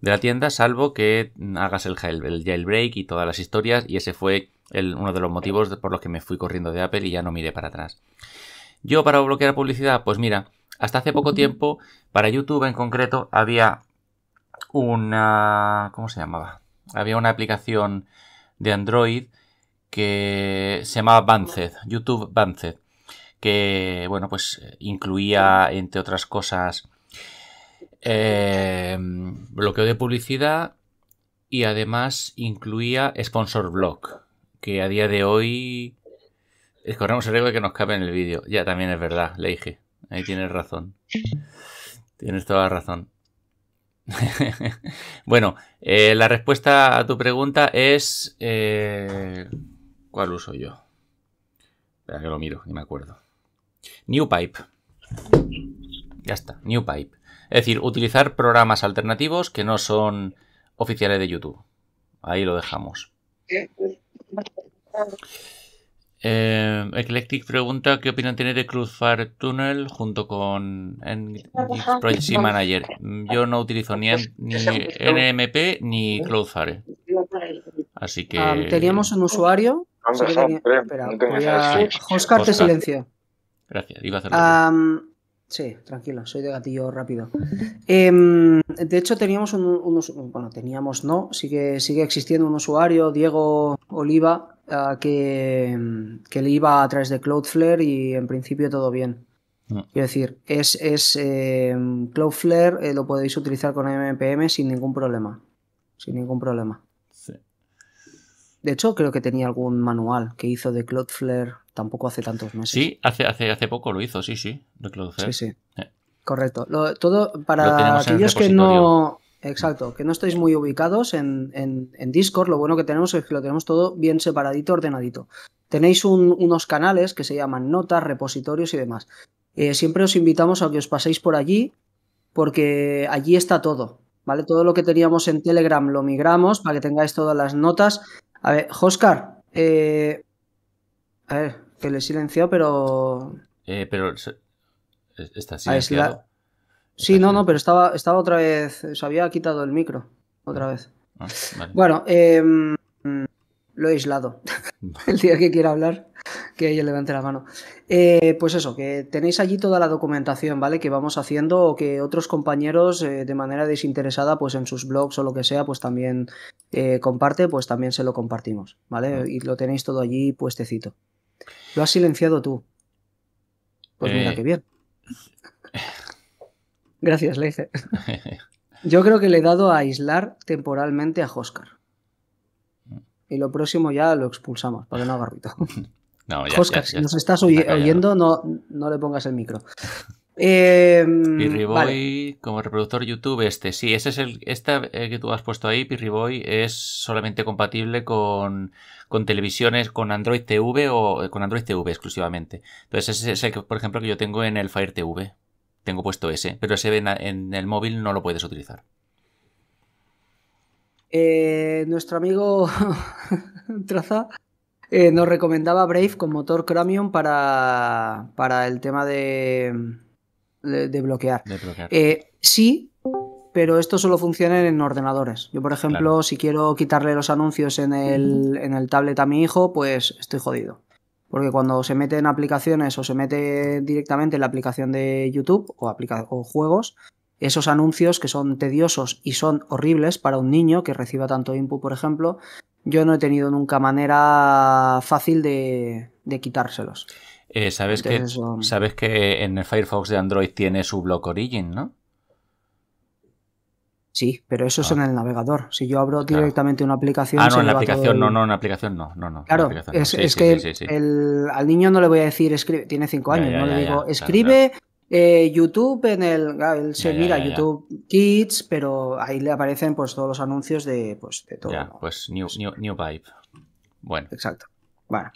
de la tienda, salvo que hagas el, jailbreak y todas las historias, y ese fue uno de los motivos por los que me fui corriendo de Apple y ya no miré para atrás. Yo para bloquear publicidad, pues mira, hasta hace poco tiempo, para YouTube en concreto, había una... ¿Cómo se llamaba? Había una aplicación de Android que se llamaba Banced, YouTube Banced, que bueno, pues eh, incluía, entre otras cosas, eh, bloqueo de publicidad y además incluía Sponsor blog que a día de hoy es corremos el riesgo de que nos cabe en el vídeo. Ya también es verdad, le dije. Ahí tienes razón. Tienes toda la razón. bueno, eh, la respuesta a tu pregunta es... Eh, ¿Cuál uso yo? Espera que lo miro, y me acuerdo. New Pipe. Ya está, New Pipe. Es decir, utilizar programas alternativos que no son oficiales de YouTube. Ahí lo dejamos. Eh, Eclectic pregunta qué opinión tiene de Cruzfire Tunnel junto con Project Manager. Mm, yo no utilizo ni, NMP ni Cloudflare. Así que. Ah, teníamos un usuario. Oscar, te silencio. Gracias, iba a hacerlo. sí, tranquilo, soy de gatillo rápido. Em, de hecho, teníamos un, usuario. Bueno, teníamos, no, sigue, sigue existiendo un usuario, Diego Oliva, Ah, que, le iba a través de Cloudflare y en principio todo bien. es ah. Quiero decir, es, eh, Cloudflare eh, lo podéis utilizar con MPM sin ningún problema. Sin ningún problema. De hecho, creo que tenía algún manual que hizo de Cloudflare tampoco hace tantos meses. Sí, hace, hace, hace poco lo hizo, sí, sí, de Cloudflare. Sí, sí. Correcto. todo para aquellos que no Exacto, que no estáis muy ubicados en, en, Discord, lo bueno que tenemos es que lo tenemos todo bien separadito, ordenadito. Tenéis unos canales que se llaman notas, repositorios y demás. Eh, siempre os invitamos a que os paséis por allí, porque allí está todo, ¿vale? Todo lo que teníamos en Telegram lo migramos para que tengáis todas las notas. A ver, Oscar, eh, a ver, que le silenció, pero... Eh, pero... Está silenciado. Sí, no, no, pero estaba, estaba otra vez, se había quitado el micro, otra vez. Ah, bueno, em, lo he aislado. el día que quiera hablar, que ella levante la mano. Eh, pues eso, que tenéis allí toda la documentación, ¿vale? Que vamos haciendo o que otros compañeros eh, de manera desinteresada, pues en sus blogs o lo que sea, pues también eh, comparte, pues también se lo compartimos, ¿vale? Y lo tenéis todo allí puestecito. Lo has silenciado tú. Pues mira, qué bien. Gracias, Yo creo que le he dado a aislar temporalmente a Oscar. Mm. Y lo próximo ya lo expulsamos, para que no haga ruido. Oscar, si nos estás oyendo, no, no le pongas el micro. Em, Pirriboy como reproductor YouTube este. Sí, ese es el esta eh, que tú has puesto ahí, Pirriboy, es solamente compatible con, televisiones con Android TV o con Android TV exclusivamente. Entonces ese es el que, por ejemplo, que yo tengo en el Fire TV tengo puesto ese, pero ese en, el móvil no lo puedes utilizar. Eh, nuestro amigo Traza eh, nos recomendaba Brave con motor Chromium para, el tema de, bloquear. Eh, sí, pero esto solo funciona en ordenadores. Yo, por ejemplo, si quiero quitarle los anuncios en el, en el tablet a mi hijo, pues estoy jodido. Porque cuando se mete en aplicaciones o se mete directamente en la aplicación de YouTube o, aplica o juegos, esos anuncios que son tediosos y son horribles para un niño que reciba tanto input, por ejemplo, yo no he tenido nunca manera fácil de, quitárselos. Eh, ¿sabes, que, um sabes que en el Firefox de Android tiene su Block Origin, ¿no? Sí, pero eso es en ah. el navegador. Si yo abro directamente una aplicación. Ah, no, en la aplicación, no, no, en la aplicación no, no, no. Claro, es, que al niño no le voy a decir, escribe, tiene cinco años, no le digo, escribe eh, YouTube en el. Ah, él se YouTube Kids, pero ahí le aparecen pues todos los anuncios de, pues, de todo. Ya, pues new, Vibe. Bueno. Exacto. Bueno.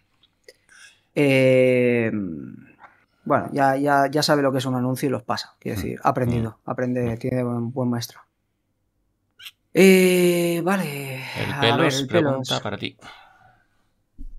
Eh, bueno, ya, ya, ya sabe lo que es un anuncio y los pasa. Quiero mm. decir, aprendido, mm. aprende, mm. tiene un buen maestro. Eh, vale. El pregunta para ti.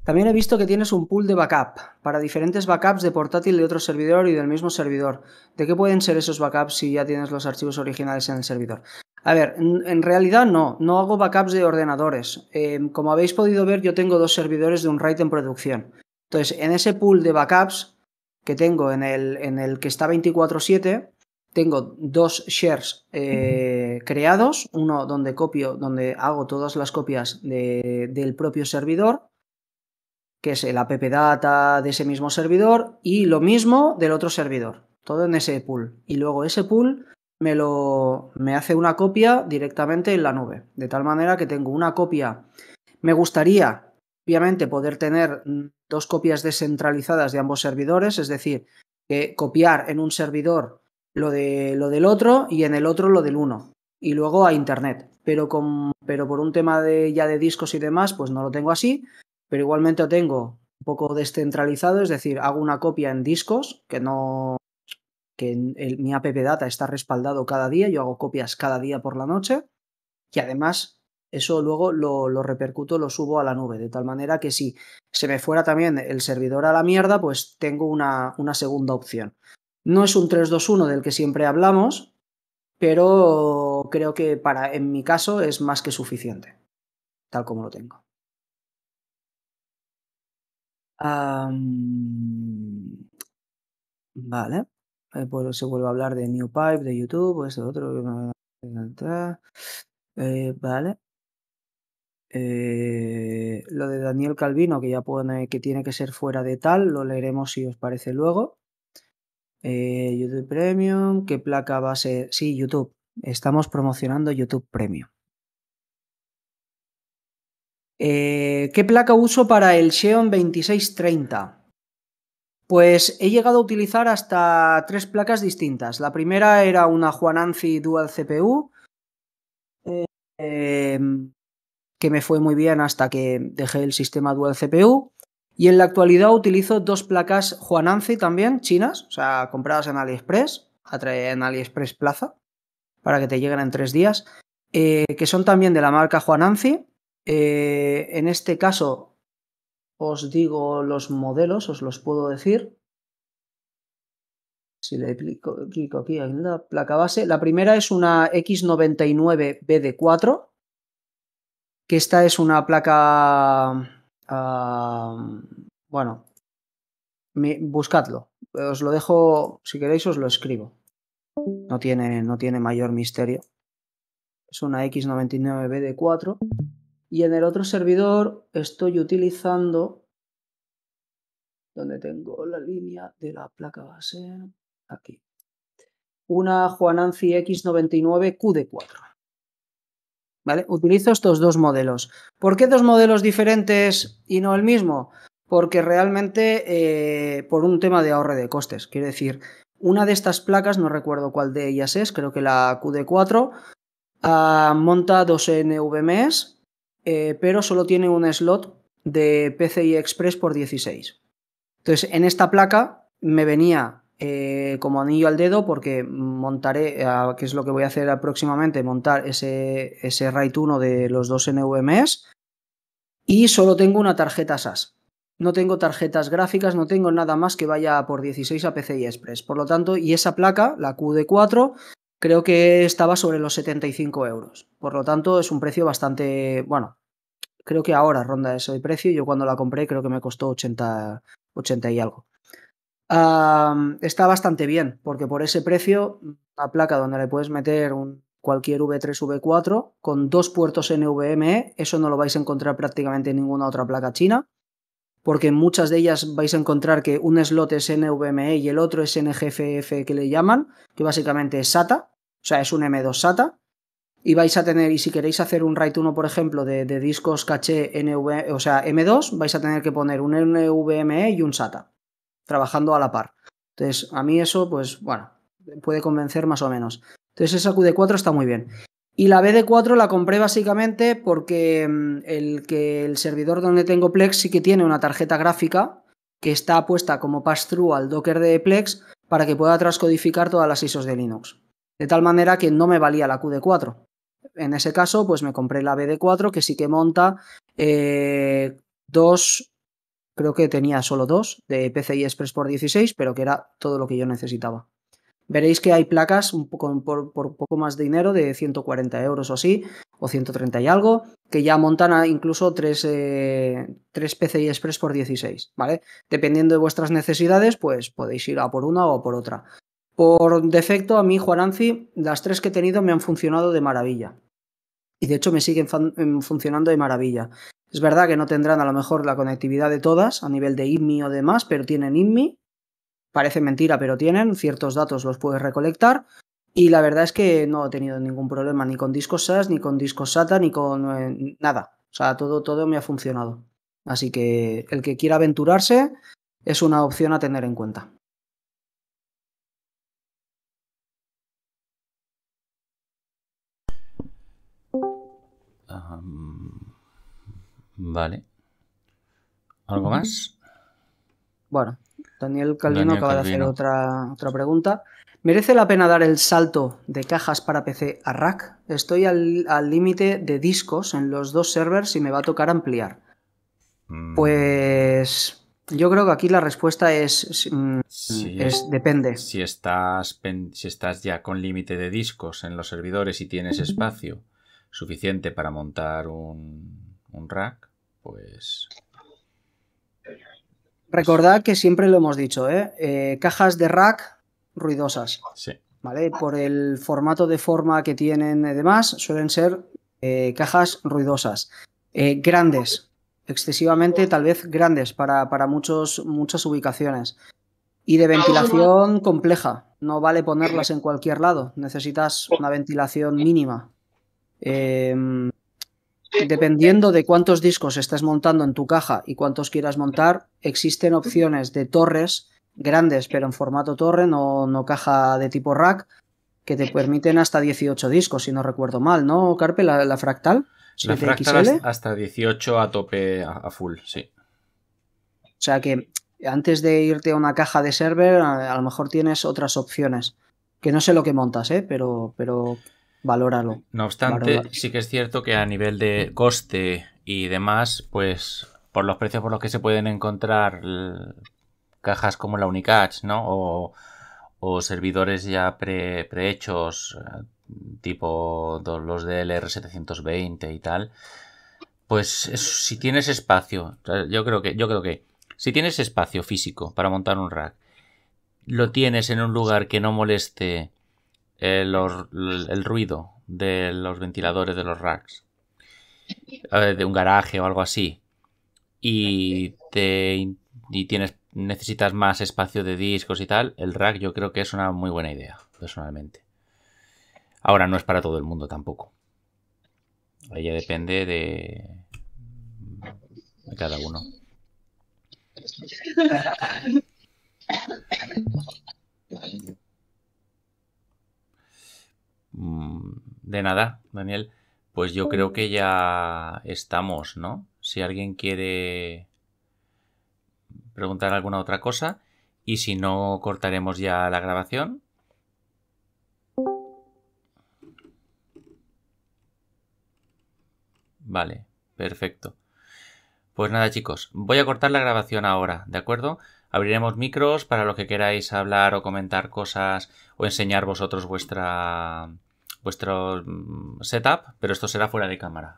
También he visto que tienes un pool de backup para diferentes backups de portátil de otro servidor y del mismo servidor. ¿De qué pueden ser esos backups si ya tienes los archivos originales en el servidor? A ver, en realidad no, no hago backups de ordenadores. Em, como habéis podido ver, yo tengo dos servidores de un RAID en producción. Entonces, en ese pool de backups que tengo, en el, en el que está 24/7, tengo dos shares eh, creados, uno donde copio, donde hago todas las copias del propio servidor, que es el data de ese mismo servidor, y lo mismo del otro servidor, todo en ese pool. Y luego ese pool me, lo, me hace una copia directamente en la nube, de tal manera que tengo una copia. Me gustaría, obviamente, poder tener dos copias descentralizadas de ambos servidores, es decir, que copiar en un servidor lo, de, lo del otro y en el otro lo del uno. Y luego a internet. Pero, con, pero por un tema de, ya de discos y demás, pues no lo tengo así. Pero igualmente lo tengo un poco descentralizado, es decir, hago una copia en discos que no que en mi app data está respaldado cada día, yo hago copias cada día por la noche y además eso luego lo, lo, repercuto, lo subo a la nube, de tal manera que si se me fuera también el servidor a la mierda, pues tengo una, una segunda opción. No es un 3-2-1 del que siempre hablamos, pero creo que para, en mi caso es más que suficiente, tal como lo tengo. vale. Eh, pues se vuelve a hablar de New Pipe, de YouTube, pues de otro. Eh, vale. Eh, lo de Daniel Calvino, que ya pone que tiene que ser fuera de tal, lo leeremos si os parece luego. Eh, YouTube Premium, ¿qué placa va a ser? Sí, YouTube. Estamos promocionando YouTube Premium. Eh, ¿Qué placa uso para el Xeon 2630? Pues he llegado a utilizar hasta tres placas distintas. La primera era una Juanancy Dual CPU, eh, em, que me fue muy bien hasta que dejé el sistema Dual CPU. Y en la actualidad utilizo dos placas Juananzi también, chinas, o sea, compradas en AliExpress, en AliExpress Plaza, para que te lleguen en tres días, eh, que son también de la marca Juananzi. Eh, en este caso, os digo los modelos, os los puedo decir. Si le clico, clico aquí en la placa base, la primera es una X99BD4, que esta es una placa bueno, buscadlo. Os lo dejo, si queréis, os lo escribo. No tiene, no tiene mayor misterio. Es una X99BD4. Y en el otro servidor estoy utilizando, donde tengo la línea de la placa base, aquí, una Juanancy X99QD4. Utilizo estos dos modelos. ¿Por qué dos modelos diferentes y no el mismo? Porque realmente eh, por un tema de ahorro de costes. Quiero decir, una de estas placas, no recuerdo cuál de ellas es, creo que la QD4, ah, monta dos NVMe, eh, pero solo tiene un slot de PCI Express por 16. Entonces, en esta placa me venía eh, como anillo al dedo porque montaré, que es lo que voy a hacer próximamente, montar ese, ese RAID 1 de los dos NVMEs y solo tengo una tarjeta SAS. No tengo tarjetas gráficas, no tengo nada más que vaya por 16 a PCI Express. Por lo tanto, y esa placa, la QD4, creo que estaba sobre los 75 euros. Por lo tanto, es un precio bastante, bueno, creo que ahora ronda ese precio. Yo cuando la compré creo que me costó 80, 80 y algo está bastante bien, porque por ese precio, la placa donde le puedes meter un, cualquier V3, V4 con dos puertos NVMe, eso no lo vais a encontrar prácticamente en ninguna otra placa china, porque en muchas de ellas vais a encontrar que un slot es NVMe y el otro es NGFF que le llaman, que básicamente es SATA, o sea, es un M2 SATA. Y vais a tener, y si queréis hacer un RAID 1, por ejemplo, de, discos caché NV, o sea, M2, vais a tener que poner un NVMe y un SATA trabajando a la par. Entonces, a mí eso, pues bueno, puede convencer más o menos. Entonces, esa QD4 está muy bien. Y la BD4 la compré básicamente porque mm, el, que el servidor donde tengo Plex sí que tiene una tarjeta gráfica que está puesta como pass-through al Docker de Plex para que pueda transcodificar todas las ISOs de Linux. De tal manera que no me valía la QD4. En ese caso, pues me compré la BD4 que sí que monta eh, dos Creo que tenía solo dos de PCI Express por 16, pero que era todo lo que yo necesitaba. Veréis que hay placas un poco, por, poco más de dinero, de 140 euros o así, o 130 y algo, que ya montan incluso tres eh, PCI Express por 16, ¿vale? Dependiendo de vuestras necesidades, pues podéis ir a por una o por otra. Por defecto, a mí, Juananzi, las tres que he tenido me han funcionado de maravilla. Y de hecho me siguen em, funcionando de maravilla. Es verdad que no tendrán a lo mejor la conectividad de todas a nivel de INMI o demás, pero tienen IMMI. Parece mentira, pero tienen. Ciertos datos los puedes recolectar. Y la verdad es que no he tenido ningún problema ni con discos SAS, ni con discos SATA, ni con eh, nada. O sea, todo, todo me ha funcionado. Así que el que quiera aventurarse es una opción a tener en cuenta. Vale. ¿Algo más? Bueno, Daniel Calvino acaba de hacer otra, otra pregunta. ¿Merece la pena dar el salto de cajas para PC a rack? Estoy al límite de discos en los dos servers y me va a tocar ampliar. Mm. Pues yo creo que aquí la respuesta es, es, mm, depende. Si estás, si estás ya con límite de discos en los servidores y tienes espacio suficiente para montar un, un rack, pues, Recordad que siempre lo hemos dicho, ¿eh? Eh, cajas de rack ruidosas. ¿Vale? Por el formato de forma que tienen y demás, suelen ser eh, cajas ruidosas. grandes, excesivamente, tal vez grandes para, muchos, muchas ubicaciones. Y de ventilación compleja. No vale ponerlas en cualquier lado. Necesitas una ventilación mínima. Em, Dependiendo de cuántos discos estés montando en tu caja y cuántos quieras montar, existen opciones de torres grandes, pero en formato torre, no, caja de tipo rack, que te permiten hasta 18 discos, si no recuerdo mal, ¿no, Carpe? La, fractal. La fractal hasta 18 a tope, a, full, sí. O sea que antes de irte a una caja de server, a, lo mejor tienes otras opciones. Que no sé lo que montas, ¿eh? pero, pero valóralo. No obstante, sí que es cierto que a nivel de coste y demás, pues por los precios por los que se pueden encontrar cajas como la Unicatch, ¿no? O, servidores ya prehechos, eh, tipo los DLR720 y tal, pues si tienes espacio, yo creo que, yo creo que, si tienes espacio físico para montar un rack, lo tienes en un lugar que no moleste eh, el ruido de los ventiladores de los racks, de un garaje o algo así, y, te, tienes, necesitas más espacio de discos y tal, el rack yo creo que es una muy buena idea, personalmente. Ahora no es para todo el mundo tampoco. Ella depende de cada uno. Mm, de nada, Daniel. Pues yo creo que ya estamos, ¿no? Si alguien quiere preguntar alguna otra cosa y si no, cortaremos ya la grabación. Vale, perfecto. Pues nada chicos, voy a cortar la grabación ahora, ¿de acuerdo? Abriremos micros para los que queráis hablar o comentar cosas o enseñar vosotros vuestra vuestro mm, setup, pero esto será fuera de cámara.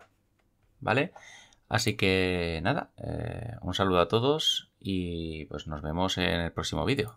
¿Vale? Así que nada, eh, un saludo a todos y pues nos vemos en el próximo vídeo.